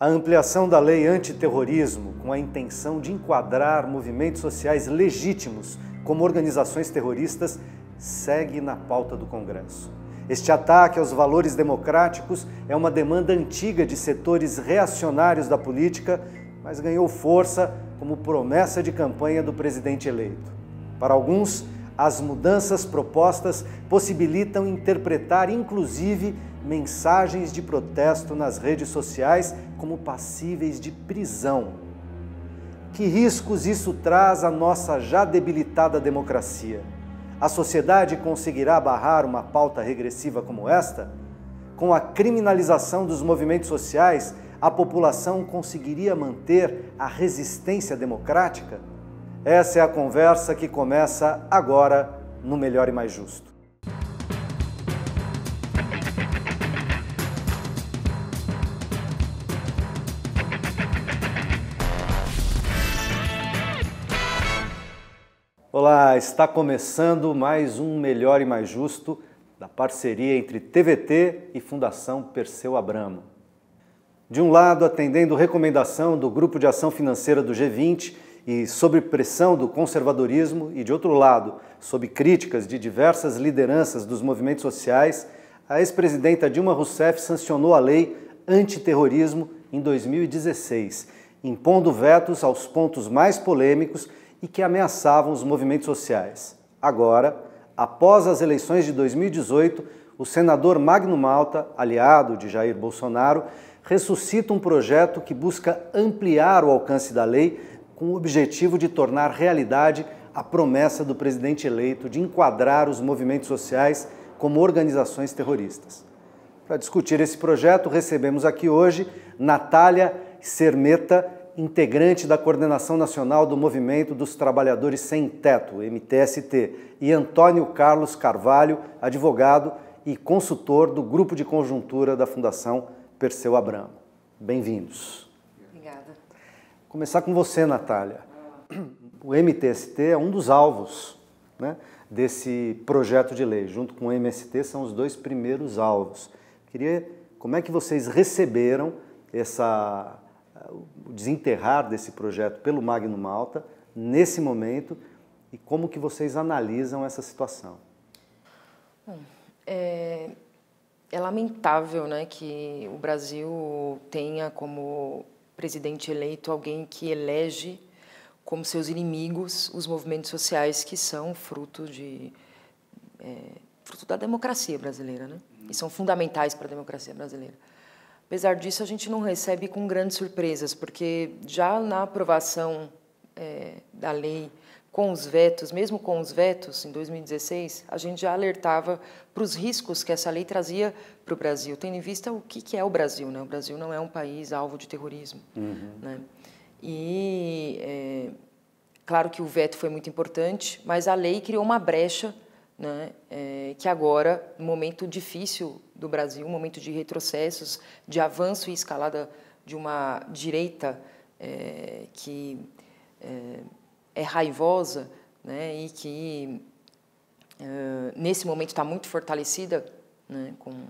A ampliação da lei antiterrorismo, com a intenção de enquadrar movimentos sociais legítimos como organizações terroristas, segue na pauta do Congresso. Este ataque aos valores democráticos é uma demanda antiga de setores reacionários da política, mas ganhou força como promessa de campanha do presidente eleito. Para alguns, as mudanças propostas possibilitam interpretar, inclusive, mensagens de protesto nas redes sociais como passíveis de prisão. Que riscos isso traz à nossa já debilitada democracia? A sociedade conseguirá barrar uma pauta regressiva como esta? Com a criminalização dos movimentos sociais, a população conseguiria manter a resistência democrática? Essa é a conversa que começa agora no Melhor e Mais Justo. Olá, está começando mais um Melhor e Mais Justo da parceria entre TVT e Fundação Perseu Abramo. De um lado, atendendo recomendação do Grupo de Ação Financeira do G20 e sob pressão do conservadorismo, e de outro lado, sob críticas de diversas lideranças dos movimentos sociais, a ex-presidenta Dilma Rousseff sancionou a lei antiterrorismo em 2016, impondo vetos aos pontos mais polêmicos e que ameaçavam os movimentos sociais. Agora, após as eleições de 2018, o senador Magno Malta, aliado de Jair Bolsonaro, ressuscita um projeto que busca ampliar o alcance da lei com o objetivo de tornar realidade a promessa do presidente eleito de enquadrar os movimentos sociais como organizações terroristas. Para discutir esse projeto, recebemos aqui hoje Natália Sermeta, integrante da Coordenação Nacional do Movimento dos Trabalhadores Sem Teto, MTST, e Antônio Carlos Carvalho, advogado e consultor do Grupo de Conjuntura da Fundação Perseu Abramo. Bem-vindos. Obrigada. Vou começar com você, Natália. O MTST é um dos alvos né, desse projeto de lei. Junto com o MST são os dois primeiros alvos. Queria, como é que vocês receberam essa o desenterrar desse projeto pelo Magno Malta nesse momento e como que vocês analisam essa situação? Bom, é, é lamentável né, que o Brasil tenha como presidente eleito alguém que elege como seus inimigos os movimentos sociais que são fruto de é, fruto da democracia brasileira, né? E são fundamentais para a democracia brasileira. Apesar disso, a gente não recebe com grandes surpresas, porque já na aprovação é, da lei com os vetos, mesmo com os vetos, em 2016, a gente já alertava para os riscos que essa lei trazia para o Brasil, tendo em vista o que, que é o Brasil. Né? O Brasil não é um país alvo de terrorismo. Uhum. Né? E, é, claro que o veto foi muito importante, mas a lei criou uma brecha né? É, que agora, momento difícil do Brasil, momento de retrocessos, de avanço e escalada de uma direita é, que é, é, raivosa né? e que, nesse momento, está muito fortalecida né? com o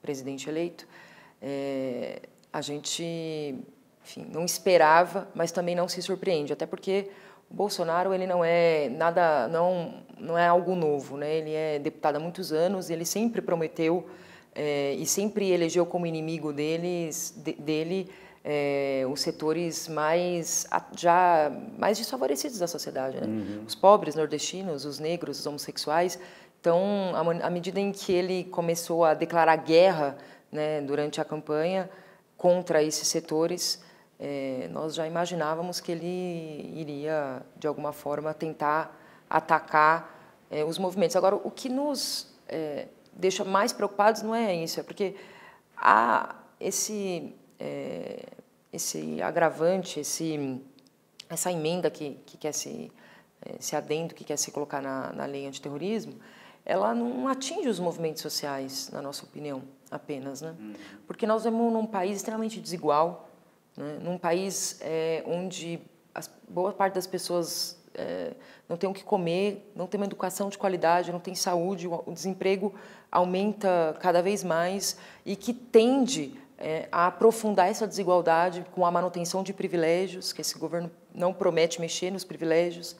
presidente eleito, a gente enfim, não esperava, mas também não se surpreende, até porque Bolsonaro ele não é nada, não, não é algo novo, né? Ele é deputado há muitos anos, ele sempre prometeu é, e sempre elegeu como inimigo deles, de, dele é, os setores mais já mais desfavorecidos da sociedade, né? Uhum. Os pobres, nordestinos, os negros, os homossexuais. Então, à medida em que ele começou a declarar guerra, né, durante a campanha contra esses setores, é, nós já imaginávamos que ele iria, de alguma forma, tentar atacar é, os movimentos. Agora, o que nos é, deixa mais preocupados não é isso, é porque há esse, é, esse agravante, esse, essa emenda que, que quer se, é, se adendo que quer se colocar na, na lei antiterrorismo, ela não atinge os movimentos sociais, na nossa opinião, apenas. Né? Uhum. Porque nós vemos num país extremamente desigual, né? Num país é, onde as, boa parte das pessoas é, não tem o que comer, não tem uma educação de qualidade, não tem saúde, o, o desemprego aumenta cada vez mais e que tende é, a aprofundar essa desigualdade com a manutenção de privilégios, que esse governo não promete mexer nos privilégios.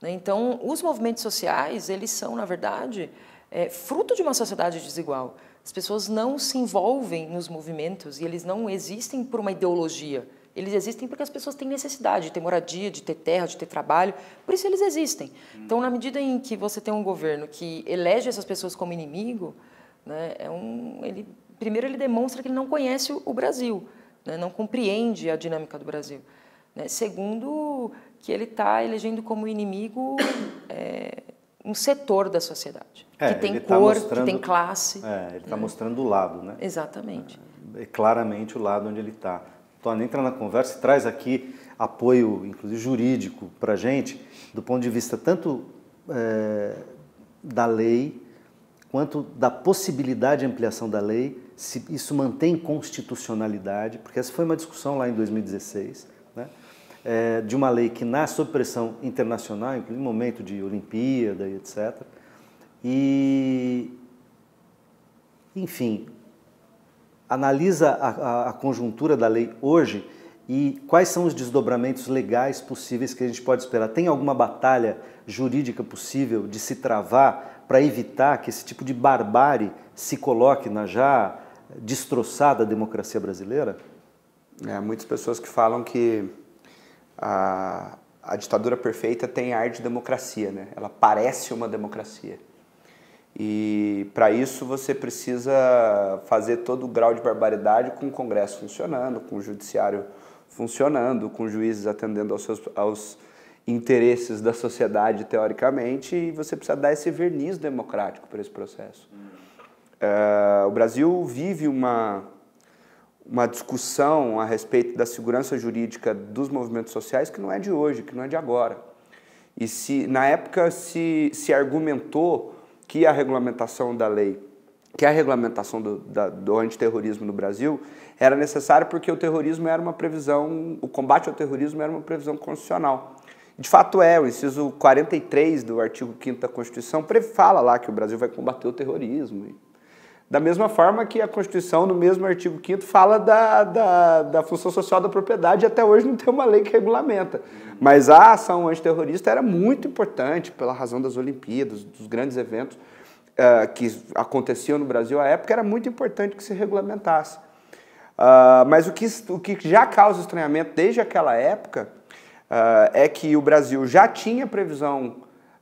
Né? Então, os movimentos sociais, eles são, na verdade, é, fruto de uma sociedade desigual. As pessoas não se envolvem nos movimentos e eles não existem por uma ideologia. Eles existem porque as pessoas têm necessidade de ter moradia, de ter terra, de ter trabalho, por isso eles existem. Então, na medida em que você tem um governo que elege essas pessoas como inimigo, né, é um, ele, primeiro ele demonstra que ele não conhece o Brasil, né, não compreende a dinâmica do Brasil. Né. Segundo, que ele está elegendo como inimigo é, um setor da sociedade. É, que tem tá cor, que tem classe. É, ele está né? mostrando o lado, né? Exatamente. É, é claramente o lado onde ele está. Tony, entra na conversa e traz aqui apoio, inclusive jurídico, para a gente, do ponto de vista tanto é, da lei, quanto da possibilidade de ampliação da lei, se isso mantém constitucionalidade, porque essa foi uma discussão lá em 2016, né? é, de uma lei que nasce sob pressão internacional, inclusive momento de Olimpíada e etc. E, enfim, analisa a, a, a conjuntura da lei hoje e quais são os desdobramentos legais possíveis que a gente pode esperar? Tem alguma batalha jurídica possível de se travar para evitar que esse tipo de barbárie se coloque na já destroçada democracia brasileira? É, muitas pessoas que falam que a, a ditadura perfeita tem ar de democracia, né? Ela parece uma democracia. E para isso você precisa fazer todo o grau de barbaridade com o Congresso funcionando, com o Judiciário funcionando, com juízes atendendo aos, seus, aos interesses da sociedade, teoricamente, e você precisa dar esse verniz democrático para esse processo. Uh, o Brasil vive uma uma discussão a respeito da segurança jurídica dos movimentos sociais que não é de hoje, que não é de agora. E se na época se, se argumentou que a regulamentação da lei, que a regulamentação do, da, do antiterrorismo no Brasil era necessária porque o terrorismo era uma previsão, o combate ao terrorismo era uma previsão constitucional. De fato é, o inciso 43 do artigo 5 da Constituição fala lá que o Brasil vai combater o terrorismo da mesma forma que a Constituição, no mesmo artigo 5 fala da, da, da, função social da propriedade, até hoje não tem uma lei que regulamenta. Mas a ação antiterrorista era muito importante pela razão das Olimpíadas, dos grandes eventos uh, que aconteciam no Brasil à época, era muito importante que se regulamentasse. Uh, mas o que, o que já causa estranhamento desde aquela época uh, é que o Brasil já tinha previsão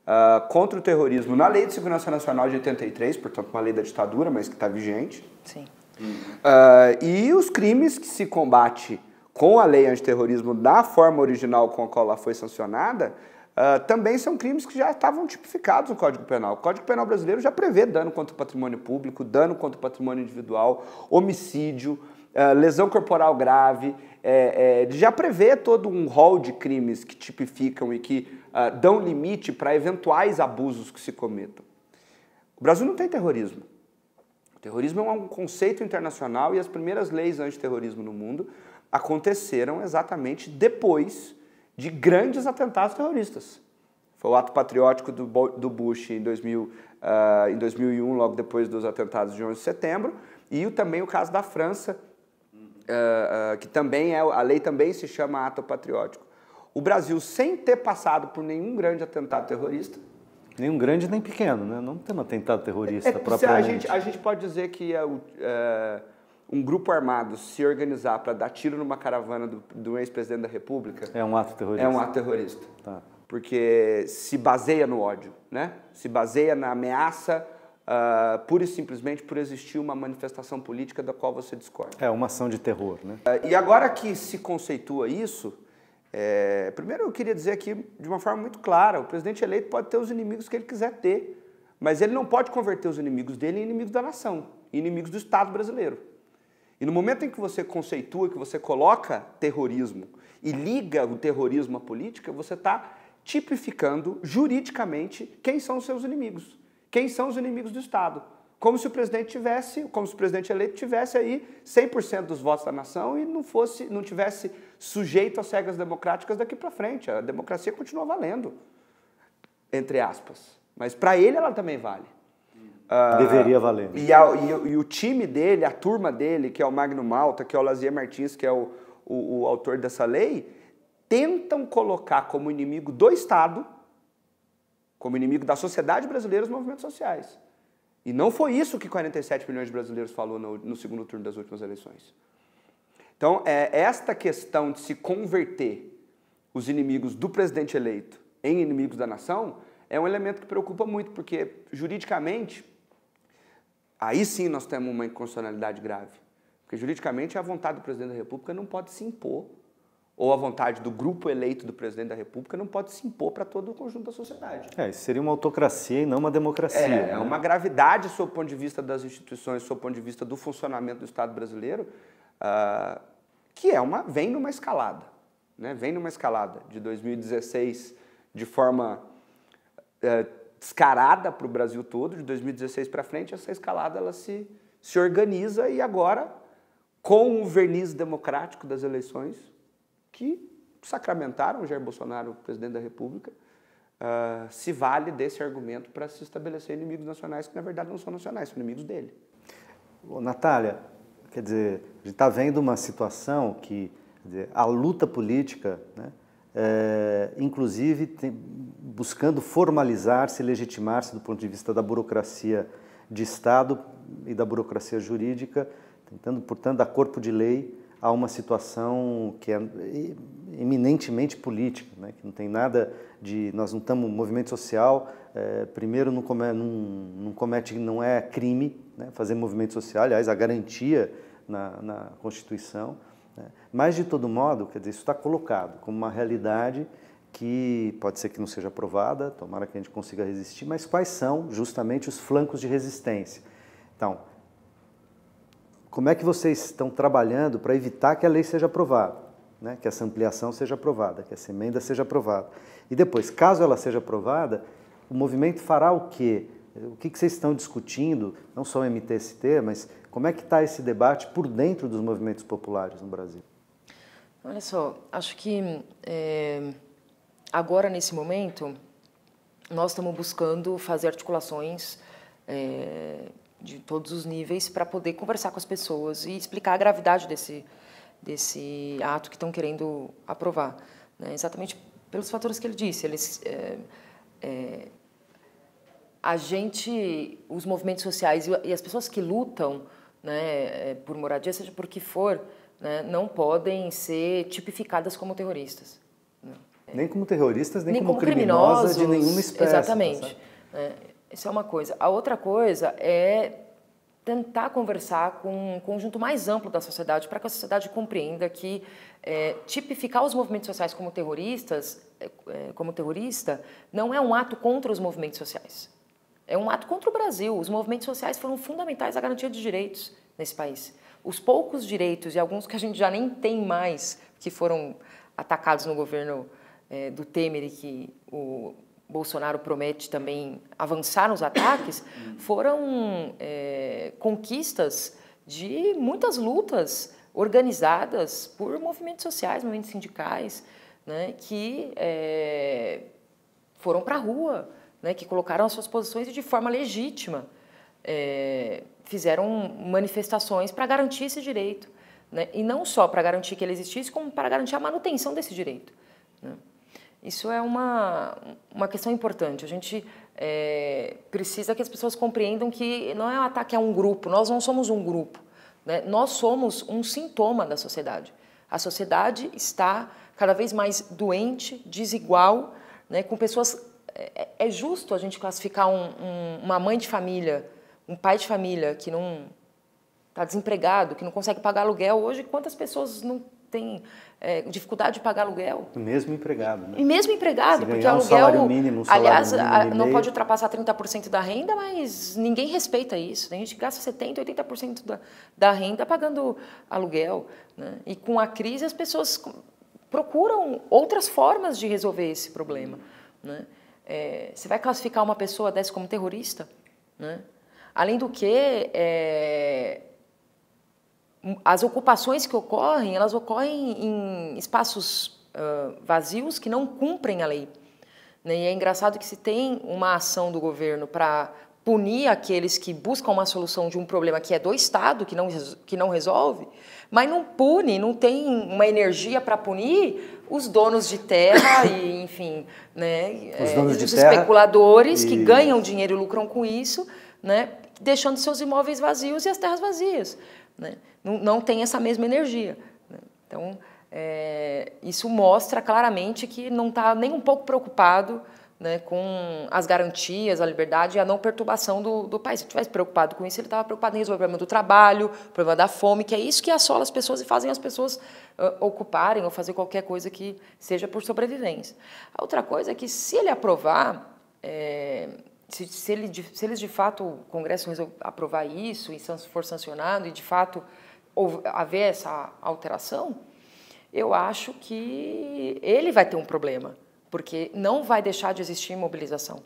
uh, contra o terrorismo na Lei de Segurança Nacional de 83, portanto, uma lei da ditadura, mas que está vigente. Sim. Uh, e os crimes que se combate com a lei antiterrorismo da forma original com a qual ela foi sancionada, uh, também são crimes que já estavam tipificados no Código Penal. O Código Penal brasileiro já prevê dano contra o patrimônio público, dano contra o patrimônio individual, homicídio, uh, lesão corporal grave, é, é já prevê todo um rol de crimes que tipificam e que ah, dão limite para eventuais abusos que se cometam. O Brasil não tem terrorismo. O terrorismo é um conceito internacional e as primeiras leis antiterrorismo no mundo aconteceram exatamente depois de grandes atentados terroristas. Foi o ato patriótico do Bush em, 2000, ah, em 2001, logo depois dos atentados de 11 de setembro, e também o caso da França uh, que também é, a lei também se chama ato patriótico. O Brasil, sem ter passado por nenhum grande atentado terrorista, Nenhum grande nem pequeno, né? Não tem um atentado terrorista é, propriamente. A gente, a gente pode dizer que é, é, um grupo armado se organizar para dar tiro numa caravana do, do ex-presidente da República... É um ato terrorista. É um ato terrorista. Tá. Porque se baseia no ódio, né? Se baseia na ameaça uh, pura e simplesmente por existir uma manifestação política da qual você discorda. É uma ação de terror, né? Uh, e agora que se conceitua isso, é, primeiro eu queria dizer aqui de uma forma muito clara, o presidente eleito pode ter os inimigos que ele quiser ter, mas ele não pode converter os inimigos dele em inimigos da nação, em inimigos do Estado brasileiro. E no momento em que você conceitua, que você coloca terrorismo e liga o terrorismo à política, você está tipificando juridicamente quem são os seus inimigos quem são os inimigos do Estado. Como se o presidente tivesse, como se o presidente eleito tivesse aí 100% dos votos da nação e não fosse, não tivesse sujeito às regras democráticas daqui para frente. A democracia continua valendo, entre aspas. Mas para ele ela também vale. Ah, Deveria valer. Uh, e, a, e, e, o time dele, a turma dele, que é o Magno Malta, que é o Lazier Martins, que é o, o, o autor dessa lei, tentam colocar como inimigo do Estado como inimigo da sociedade brasileira os movimentos sociais. E não foi isso que 47 milhões de brasileiros falou no, no segundo turno das últimas eleições. Então, é, esta questão de se converter os inimigos do presidente eleito em inimigos da nação é um elemento que preocupa muito, porque juridicamente, aí sim nós temos uma inconstitucionalidade grave. Porque juridicamente a vontade do presidente da República não pode se impor ou a vontade do grupo eleito do presidente da República não pode se impor para todo o conjunto da sociedade. É, seria uma autocracia e não uma democracia. É, né? é uma gravidade sob o ponto de vista das instituições, sob o ponto de vista do funcionamento do Estado brasileiro, uh, que é uma vem numa escalada, né? Vem numa escalada de 2016 de forma uh, descarada para o Brasil todo, de 2016 para frente essa escalada ela se se organiza e agora com o verniz democrático das eleições que sacramentaram Jair Bolsonaro, presidente da República, uh, se vale desse argumento para se estabelecer inimigos nacionais que, na verdade, não são nacionais, são inimigos dele. Ô, Natália, quer dizer, a gente está vendo uma situação que dizer, a luta política, né, é, inclusive tem, buscando formalizar-se, legitimar-se do ponto de vista da burocracia de Estado e da burocracia jurídica, tentando, portanto, dar corpo de lei a uma situação que é eminentemente política, né? que não tem nada de... Nós não estamos... Movimento social, é, primeiro, não, não, não, comete, não é crime né? fazer movimento social, aliás, a garantia na, na Constituição. Né? Mas, de todo modo, quer dizer, isso está colocado como uma realidade que pode ser que não seja aprovada, tomara que a gente consiga resistir, mas quais são justamente os flancos de resistência? Então, como é que vocês estão trabalhando para evitar que a lei seja aprovada, né? que essa ampliação seja aprovada, que essa emenda seja aprovada. E depois, caso ela seja aprovada, o movimento fará o quê? O que, que vocês estão discutindo, não só o MTST, mas como é que está esse debate por dentro dos movimentos populares no Brasil? Olha só, acho que é, agora, nesse momento, nós estamos buscando fazer articulações é, de todos os níveis para poder conversar com as pessoas e explicar a gravidade desse desse ato que estão querendo aprovar, né? exatamente pelos fatores que ele disse. Eles, é, é, a gente, os movimentos sociais e as pessoas que lutam né, é, por moradia, seja por que for, né, não podem ser tipificadas como terroristas. Né? Nem como terroristas, nem, nem como, como criminosa de nenhuma espécie. Tá exatamente. Tá isso é uma coisa. A outra coisa é tentar conversar com um conjunto mais amplo da sociedade para que a sociedade compreenda que é, tipificar os movimentos sociais como terroristas, é, é, como terrorista, não é um ato contra os movimentos sociais. É um ato contra o Brasil. Os movimentos sociais foram fundamentais à garantia de direitos nesse país. Os poucos direitos e alguns que a gente já nem tem mais que foram atacados no governo é, do Temer e que o Bolsonaro promete também avançar nos ataques, hum. foram é, conquistas de muitas lutas organizadas por movimentos sociais, movimentos sindicais, né, que é, foram para a rua, né, que colocaram as suas posições e de forma legítima é, fizeram manifestações para garantir esse direito. Né, e não só para garantir que ele existisse, como para garantir a manutenção desse direito. Né. Isso é uma, uma questão importante. A gente é, precisa que as pessoas compreendam que não é um ataque a um grupo, nós não somos um grupo. Né? Nós somos um sintoma da sociedade. A sociedade está cada vez mais doente, desigual, né? com pessoas. É, é, é justo a gente classificar um, um, uma mãe de família, um pai de família que não está desempregado, que não consegue pagar aluguel. Hoje, quantas pessoas não tem é, dificuldade de pagar aluguel. Mesmo empregado, né? E mesmo empregado, porque aluguel. Um salário mínimo, um salário aliás, mínimo não pode ultrapassar 30% da renda, mas ninguém respeita isso. Tem gente que gasta 70%, 80% da, da renda pagando aluguel. Né? E com a crise as pessoas procuram outras formas de resolver esse problema. Né? É, você vai classificar uma pessoa dessa como terrorista? Né? Além do que, é, as ocupações que ocorrem, elas ocorrem em espaços uh, vazios que não cumprem a lei. Né? E é engraçado que se tem uma ação do governo para punir aqueles que buscam uma solução de um problema que é do Estado, que não, que não resolve, mas não pune, não tem uma energia para punir os donos de terra e, enfim, né, os, é, os especuladores e... que ganham dinheiro e lucram com isso, né, deixando seus imóveis vazios e as terras vazias né? não, não tem essa mesma energia. Né? Então, é, isso mostra claramente que não está nem um pouco preocupado né, com as garantias, a liberdade e a não perturbação do, do país. Se ele estivesse preocupado com isso, ele estava preocupado em resolver o problema do trabalho, o problema da fome, que é isso que assola as pessoas e fazem as pessoas uh, ocuparem ou fazer qualquer coisa que seja por sobrevivência. A outra coisa é que, se ele aprovar, é, se, se, ele, se eles de fato, o Congresso resolver aprovar isso e for sancionado e de fato haver essa alteração, eu acho que ele vai ter um problema, porque não vai deixar de existir mobilização.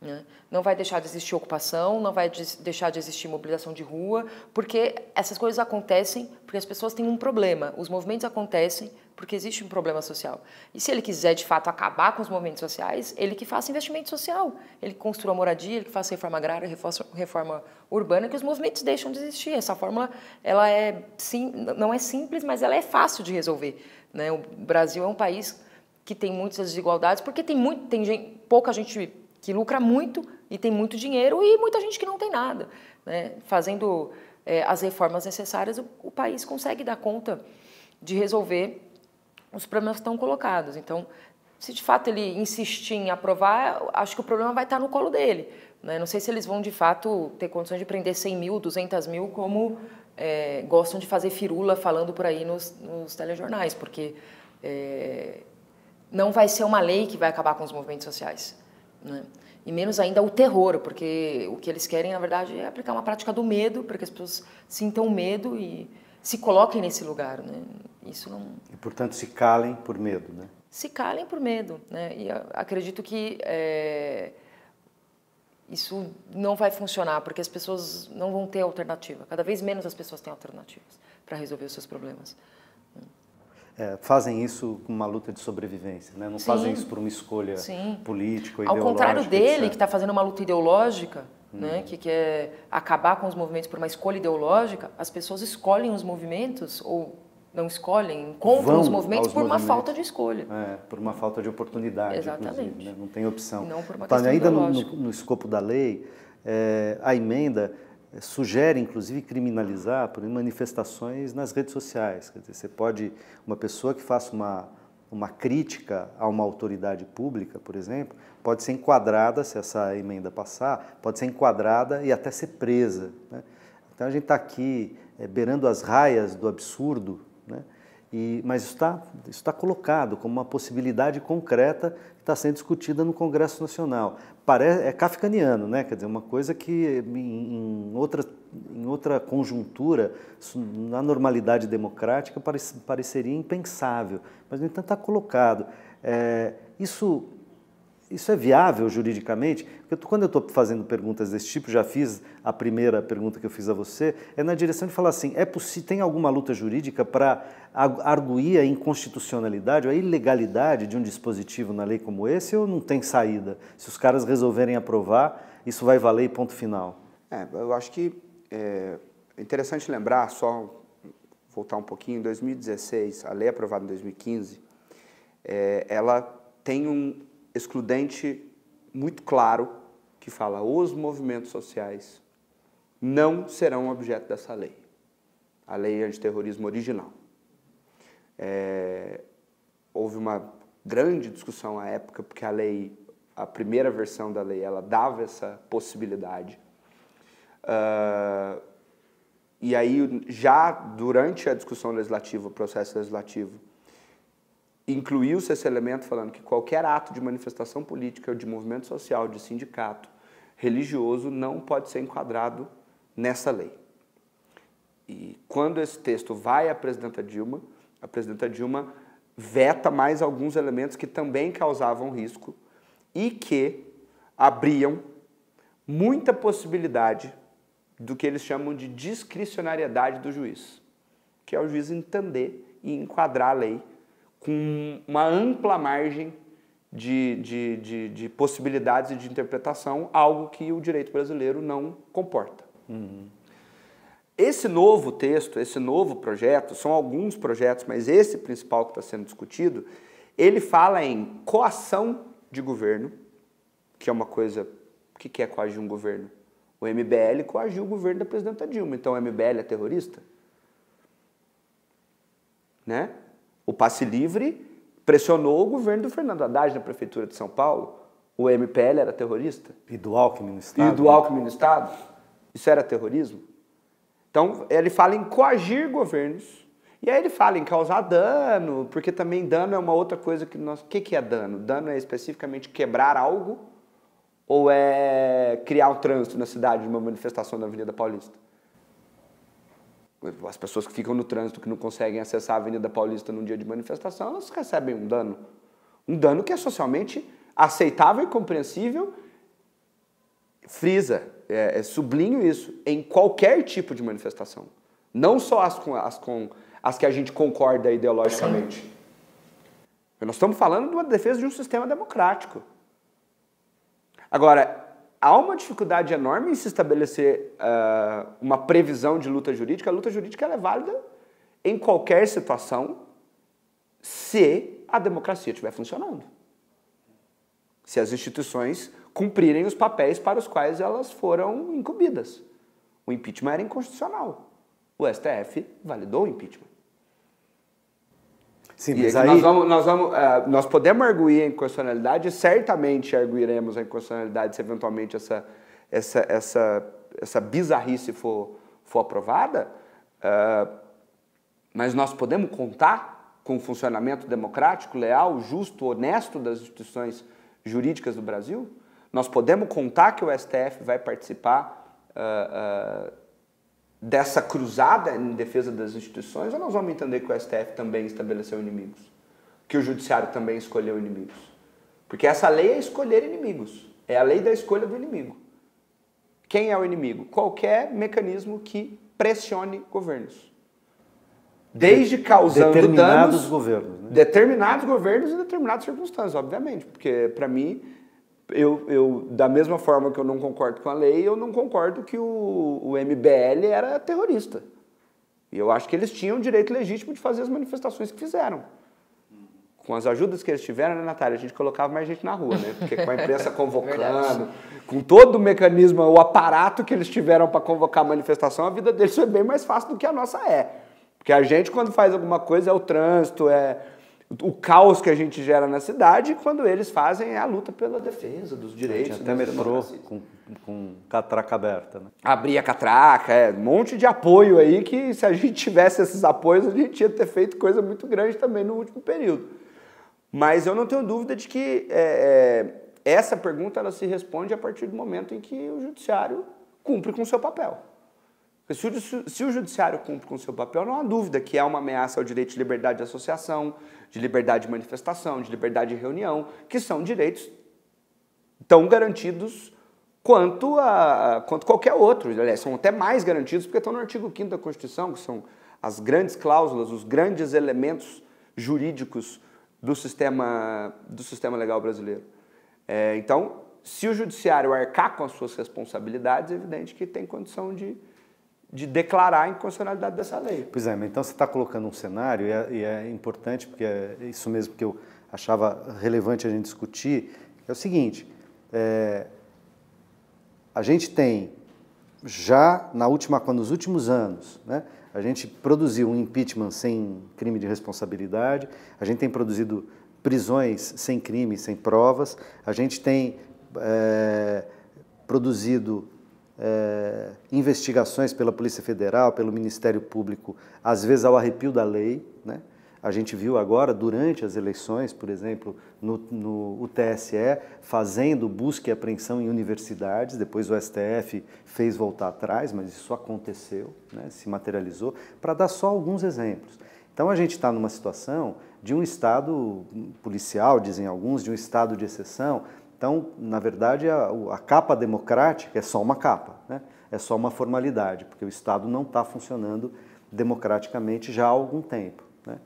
Né? Não vai deixar de existir ocupação, não vai deixar de existir mobilização de rua, porque essas coisas acontecem porque as pessoas têm um problema. Os movimentos acontecem porque existe um problema social. E se ele quiser de fato acabar com os movimentos sociais, ele que faça investimento social, ele que construa moradia, ele que faça reforma agrária, reforma urbana, que os movimentos deixam de existir. Essa fórmula ela é sim, não é simples, mas ela é fácil de resolver. Né? O Brasil é um país que tem muitas desigualdades porque tem muito tem gente, pouca gente que lucra muito e tem muito dinheiro e muita gente que não tem nada. Né? Fazendo é, as reformas necessárias, o, o país consegue dar conta de resolver os problemas que estão colocados. Então, se de fato ele insistir em aprovar, acho que o problema vai estar no colo dele. Né? Não sei se eles vão de fato ter condições de prender 100 mil, 200 mil, como é, gostam de fazer firula falando por aí nos, nos telejornais, porque é, não vai ser uma lei que vai acabar com os movimentos sociais. Né? E menos ainda o terror, porque o que eles querem, na verdade, é aplicar uma prática do medo, para que as pessoas sintam medo e se coloquem nesse lugar. Né? Isso não... E, portanto, se calem por medo, né? Se calem por medo. Né? E acredito que é... isso não vai funcionar, porque as pessoas não vão ter alternativa. Cada vez menos as pessoas têm alternativas para resolver os seus problemas é, fazem isso com uma luta de sobrevivência, né? não Sim. fazem isso por uma escolha Sim. política, ideológica. Ao contrário dele, etc. que está fazendo uma luta ideológica, hum. né? que quer acabar com os movimentos por uma escolha ideológica, as pessoas escolhem os movimentos ou não escolhem, encontram Vão os movimentos por movimentos. uma falta de escolha. É, por uma falta de oportunidade, né? Exatamente. Né? Não tem opção. Não por uma então, Ainda no, no, no escopo da lei, é, a emenda eh, sugere, inclusive, criminalizar por manifestações nas redes sociais. Quer dizer, você pode, uma pessoa que faça uma, uma crítica a uma autoridade pública, por exemplo, pode ser enquadrada, se essa emenda passar, pode ser enquadrada e até ser presa. Né? Então a gente está aqui é, beirando as raias do absurdo, né? e, mas está, isso está tá colocado como uma possibilidade concreta está sendo discutida no Congresso Nacional. Parece, é kafkaniano, né? quer dizer, uma coisa que em, outra, em outra conjuntura, na normalidade democrática, parece, pareceria impensável, mas, no entanto, está colocado. É, isso isso é viável juridicamente? Porque quando eu estou fazendo perguntas desse tipo, já fiz a primeira pergunta que eu fiz a você, é na direção de falar assim, é possível, tem alguma luta jurídica para arguir a inconstitucionalidade ou a ilegalidade de um dispositivo na lei como esse ou não tem saída? Se os caras resolverem aprovar, isso vai valer e ponto final. É, eu acho que é, é interessante lembrar, só voltar um pouquinho, em 2016, a lei aprovada em 2015, é, ela tem um, excludente muito claro que fala os movimentos sociais não serão objeto dessa lei, a lei antiterrorismo original. É, houve uma grande discussão à época porque a lei, a primeira versão da lei, ela dava essa possibilidade. Uh, e aí já durante a discussão legislativa, o processo legislativo, incluiu-se esse elemento falando que qualquer ato de manifestação política, de movimento social, de sindicato religioso não pode ser enquadrado nessa lei. E quando esse texto vai à presidenta Dilma, a presidenta Dilma veta mais alguns elementos que também causavam risco e que abriam muita possibilidade do que eles chamam de discricionariedade do juiz, que é o juiz entender e enquadrar a lei com uma ampla margem de, de, de, de possibilidades de interpretação, algo que o direito brasileiro não comporta. Uhum. Esse novo texto, esse novo projeto, são alguns projetos, mas esse principal que está sendo discutido, ele fala em coação de governo, que é uma coisa. O que é coagir um governo? O MBL coagiu o governo da presidenta Dilma. Então o MBL é terrorista? Né? O passe livre pressionou o governo do Fernando Haddad na prefeitura de São Paulo. O MPL era terrorista. E do Alckmin no Estado. E do né? Alckmin no Estado. Isso era terrorismo. Então, ele fala em coagir governos. E aí ele fala em causar dano, porque também dano é uma outra coisa que nós... O que, que é dano? Dano é especificamente quebrar algo ou é criar o um trânsito na cidade de uma manifestação na Avenida Paulista? As pessoas que ficam no trânsito, que não conseguem acessar a Avenida Paulista num dia de manifestação, elas recebem um dano. Um dano que é socialmente aceitável e compreensível. Frisa, é, é, sublinho isso, em qualquer tipo de manifestação. Não só as, com, as, com, as que a gente concorda ideologicamente. Sim. Nós estamos falando de uma defesa de um sistema democrático. Agora, há uma dificuldade enorme em se estabelecer uh, uma previsão de luta jurídica. A luta jurídica é válida em qualquer situação se a democracia estiver funcionando. Se as instituições cumprirem os papéis para os quais elas foram incumbidas. O impeachment era inconstitucional. O STF validou o impeachment. Sim, e mas aí... Nós, vamos, nós, vamos, uh, nós podemos arguir a inconstitucionalidade, certamente arguiremos a inconstitucionalidade se eventualmente essa, essa, essa, essa bizarrice for, for aprovada, uh, mas nós podemos contar com o funcionamento democrático, leal, justo, honesto das instituições jurídicas do Brasil? Nós podemos contar que o STF vai participar uh, dessa cruzada em defesa das instituições, ou nós vamos entender que o STF também estabeleceu inimigos? Que o judiciário também escolheu inimigos? Porque essa lei é escolher inimigos. É a lei da escolha do inimigo. Quem é o inimigo? Qualquer mecanismo que pressione governos. Desde causando determinados danos, governos, né? determinados governos e determinadas circunstâncias, obviamente, porque para mim eu, eu, da mesma forma que eu não concordo com a lei, eu não concordo que o, o MBL era terrorista. E eu acho que eles tinham o direito legítimo de fazer as manifestações que fizeram. Com as ajudas que eles tiveram, né, Natália? A gente colocava mais gente na rua, né? Porque com a imprensa convocando, com todo o mecanismo, o aparato que eles tiveram para convocar a manifestação, a vida deles foi bem mais fácil do que a nossa é. Porque a gente, quando faz alguma coisa, é o trânsito, é o caos que a gente gera na cidade quando eles fazem a luta pela defesa dos direitos. Até metrô com, com catraca aberta. Né? catraca, é, um monte de apoio aí que se a gente tivesse esses apoios a gente ia ter feito coisa muito grande também no último período. Mas eu não tenho dúvida de que é, é essa pergunta ela se responde a partir do momento em que o judiciário cumpre com o seu papel. Se o, se o judiciário cumpre com seu papel, não há dúvida que é uma ameaça ao direito de liberdade de associação, de liberdade de manifestação, de liberdade de reunião, que são direitos tão garantidos quanto, a, quanto qualquer outro. Aliás, são até mais garantidos porque estão no artigo 5 da Constituição, que são as grandes cláusulas, os grandes elementos jurídicos do sistema, do sistema legal brasileiro. É, então, se o judiciário arcar com as suas responsabilidades, é evidente que tem condição de de declarar a inconstitucionalidade dessa lei. Pois é, mas então você está colocando um cenário, e é, e é, importante, porque é isso mesmo que eu achava relevante a gente discutir, é o seguinte, é, a gente tem já na última, nos últimos anos, né, a gente produziu um impeachment sem crime de responsabilidade, a gente tem produzido prisões sem crime, sem provas, a gente tem é, produzido é, investigações pela Polícia Federal, pelo Ministério Público, às vezes ao arrepio da lei. Né? A gente viu agora, durante as eleições, por exemplo, no, no o TSE fazendo busca e apreensão em universidades, depois o STF fez voltar atrás, mas isso aconteceu, né? se materializou, para dar só alguns exemplos. Então a gente está numa situação de um estado policial, dizem alguns, de um estado de exceção, então, na verdade, a, a capa democrática é só uma capa, né? é só uma formalidade, porque o Estado não está funcionando democraticamente já há algum tempo. Né?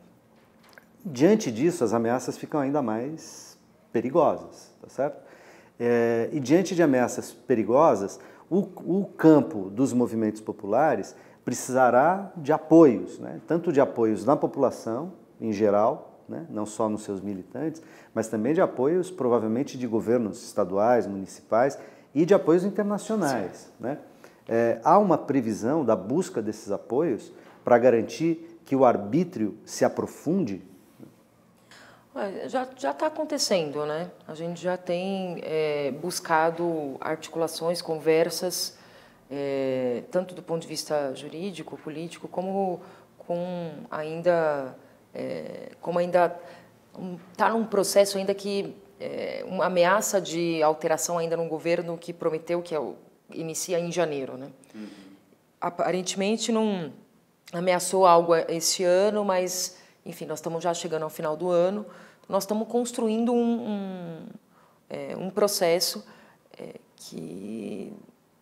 Diante disso, as ameaças ficam ainda mais perigosas, tá certo? É, e diante de ameaças perigosas, o, o, campo dos movimentos populares precisará de apoios, né? tanto de apoios na população em geral, né? não só nos seus militantes, mas também de apoios provavelmente de governos estaduais, municipais e de apoios internacionais. Né? É, há uma previsão da busca desses apoios para garantir que o arbítrio se aprofunde? Já está acontecendo, né? A gente já tem é, buscado articulações, conversas, é, tanto do ponto de vista jurídico, político, como com ainda é, como ainda está num processo ainda que é, uma ameaça de alteração ainda no governo que prometeu que é o, inicia em janeiro, né? Uhum. Aparentemente não ameaçou algo este ano, mas enfim nós estamos já chegando ao final do ano, nós estamos construindo um, um, é, um processo é, que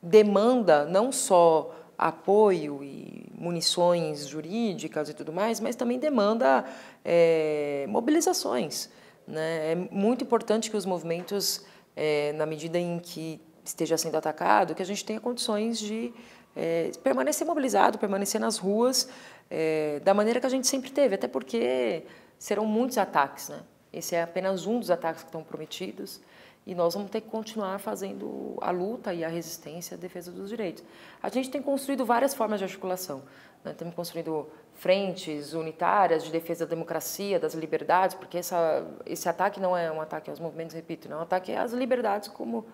demanda não só apoio e munições jurídicas e tudo mais, mas também demanda é, mobilizações. Né? É muito importante que os movimentos, é, na medida em que esteja sendo atacado, que a gente tenha condições de é, permanecer mobilizado, permanecer nas ruas, é, da maneira que a gente sempre teve, até porque serão muitos ataques. Né? Esse é apenas um dos ataques que estão prometidos. E nós vamos ter que continuar fazendo a luta e a resistência à defesa dos direitos. A gente tem construído várias formas de articulação. Né? Temos construído frentes unitárias de defesa da democracia, das liberdades, porque essa, esse ataque não é um ataque aos movimentos, repito, não é um ataque às liberdades, como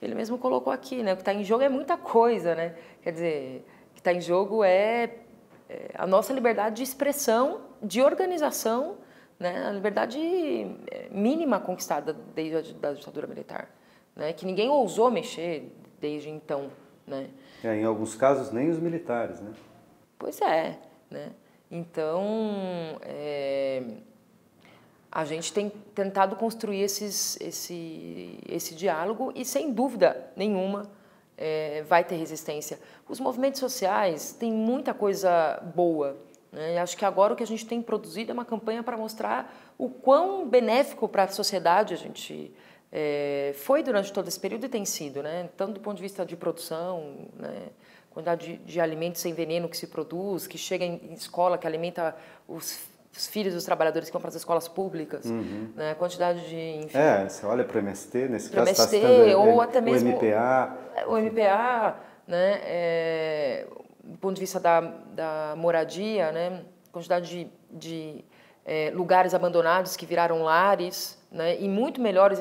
ele mesmo colocou aqui. Né? O que está em jogo é muita coisa, né? quer dizer, o que está em jogo é, é a nossa liberdade de expressão, de organização né, a liberdade eh, mínima conquistada desde a da ditadura militar, né, que ninguém ousou mexer desde então. Né. É, em alguns casos, nem os militares. Né? Pois é. Né? Então, é, a gente tem tentado construir esses, esse, esse diálogo e, sem dúvida nenhuma, é, vai ter resistência. Os movimentos sociais têm muita coisa boa né? Acho que agora o que a gente tem produzido é uma campanha para mostrar o quão benéfico para a sociedade a gente é, foi durante todo esse período e tem sido, né? tanto do ponto de vista de produção, né? quantidade de, de alimentos sem veneno que se produz, que chega em escola, que alimenta os os filhos dos trabalhadores que vão para as escolas públicas, uhum. né? quantidade de... Enfim, é, você olha para tá o MST, nesse caso MST, está ou até mesmo o MPA. O MPA, né? É, do ponto de vista da, da moradia, né, quantidade de, de é, lugares abandonados que viraram lares, né, e muito melhores,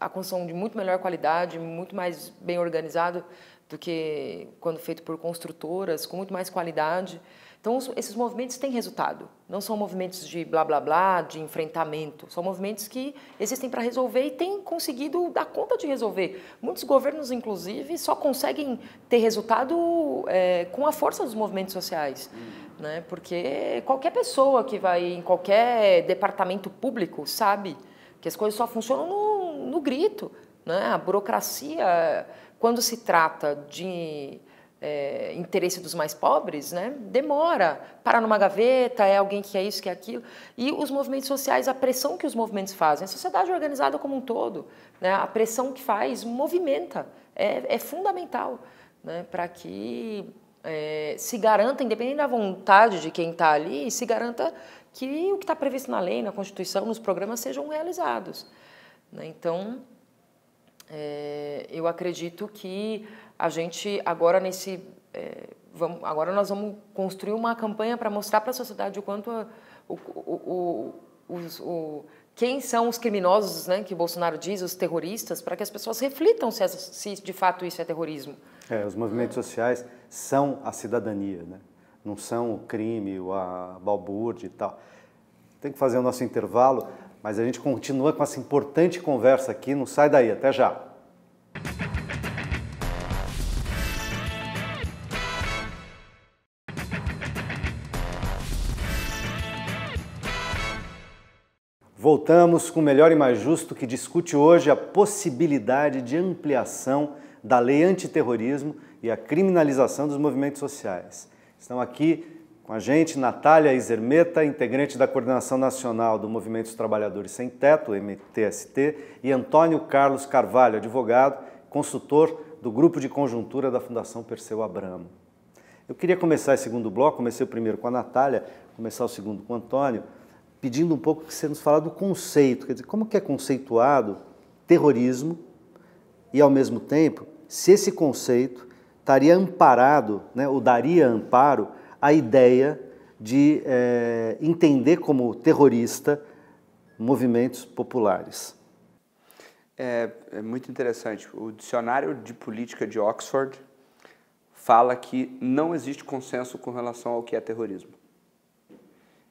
a construção de muito melhor qualidade, muito mais bem organizado do que quando feito por construtoras, com muito mais qualidade. Então, os, esses movimentos têm resultado. Não são movimentos de blá blá blá, de enfrentamento. São movimentos que existem para resolver e têm conseguido dar conta de resolver. Muitos governos, inclusive, só conseguem ter resultado é, com a força dos movimentos sociais. Hum. Né? Porque qualquer pessoa que vai em qualquer departamento público sabe que as coisas só funcionam no, no grito. Né? A burocracia, quando se trata de é, interesse dos mais pobres, né? demora, para numa gaveta, é alguém que é isso, que é aquilo. E os movimentos sociais, a pressão que os movimentos fazem, a sociedade organizada como um todo, né? a pressão que faz movimenta, é, é fundamental né? para que é, se garanta, independente da vontade de quem está ali, se garanta que o que está previsto na lei, na Constituição, nos programas sejam realizados. Né? Então, é, eu acredito que a gente agora nesse é, vamos, agora nós vamos construir uma campanha para mostrar para a sociedade o quanto a, o, o, o, os, o, quem são os criminosos, né, que Bolsonaro diz, os terroristas, para que as pessoas reflitam se, se, de fato isso é terrorismo. É, os movimentos é. sociais são a cidadania, né? não são o crime, a balbúrdia e tal. Tem que fazer o nosso intervalo, mas a gente continua com essa importante conversa aqui. Não sai daí, até já! Voltamos com o Melhor e Mais Justo, que discute hoje a possibilidade de ampliação da lei antiterrorismo e a criminalização dos movimentos sociais. Estão aqui com a gente Natália Izermeta, integrante da Coordenação Nacional do Movimento dos Trabalhadores Sem Teto, MTST, e Antônio Carlos Carvalho, advogado, consultor do Grupo de Conjuntura da Fundação Perseu Abramo. Eu queria começar esse segundo bloco, comecei o primeiro com a Natália, começar o segundo com o Antônio, pedindo um pouco que você nos fale do conceito, quer dizer, como que é conceituado terrorismo e, ao mesmo tempo, se esse conceito estaria amparado, né, ou daria amparo à ideia de é, entender como terrorista movimentos populares. É, é, muito interessante. O Dicionário de Política de Oxford fala que não existe consenso com relação ao que é terrorismo.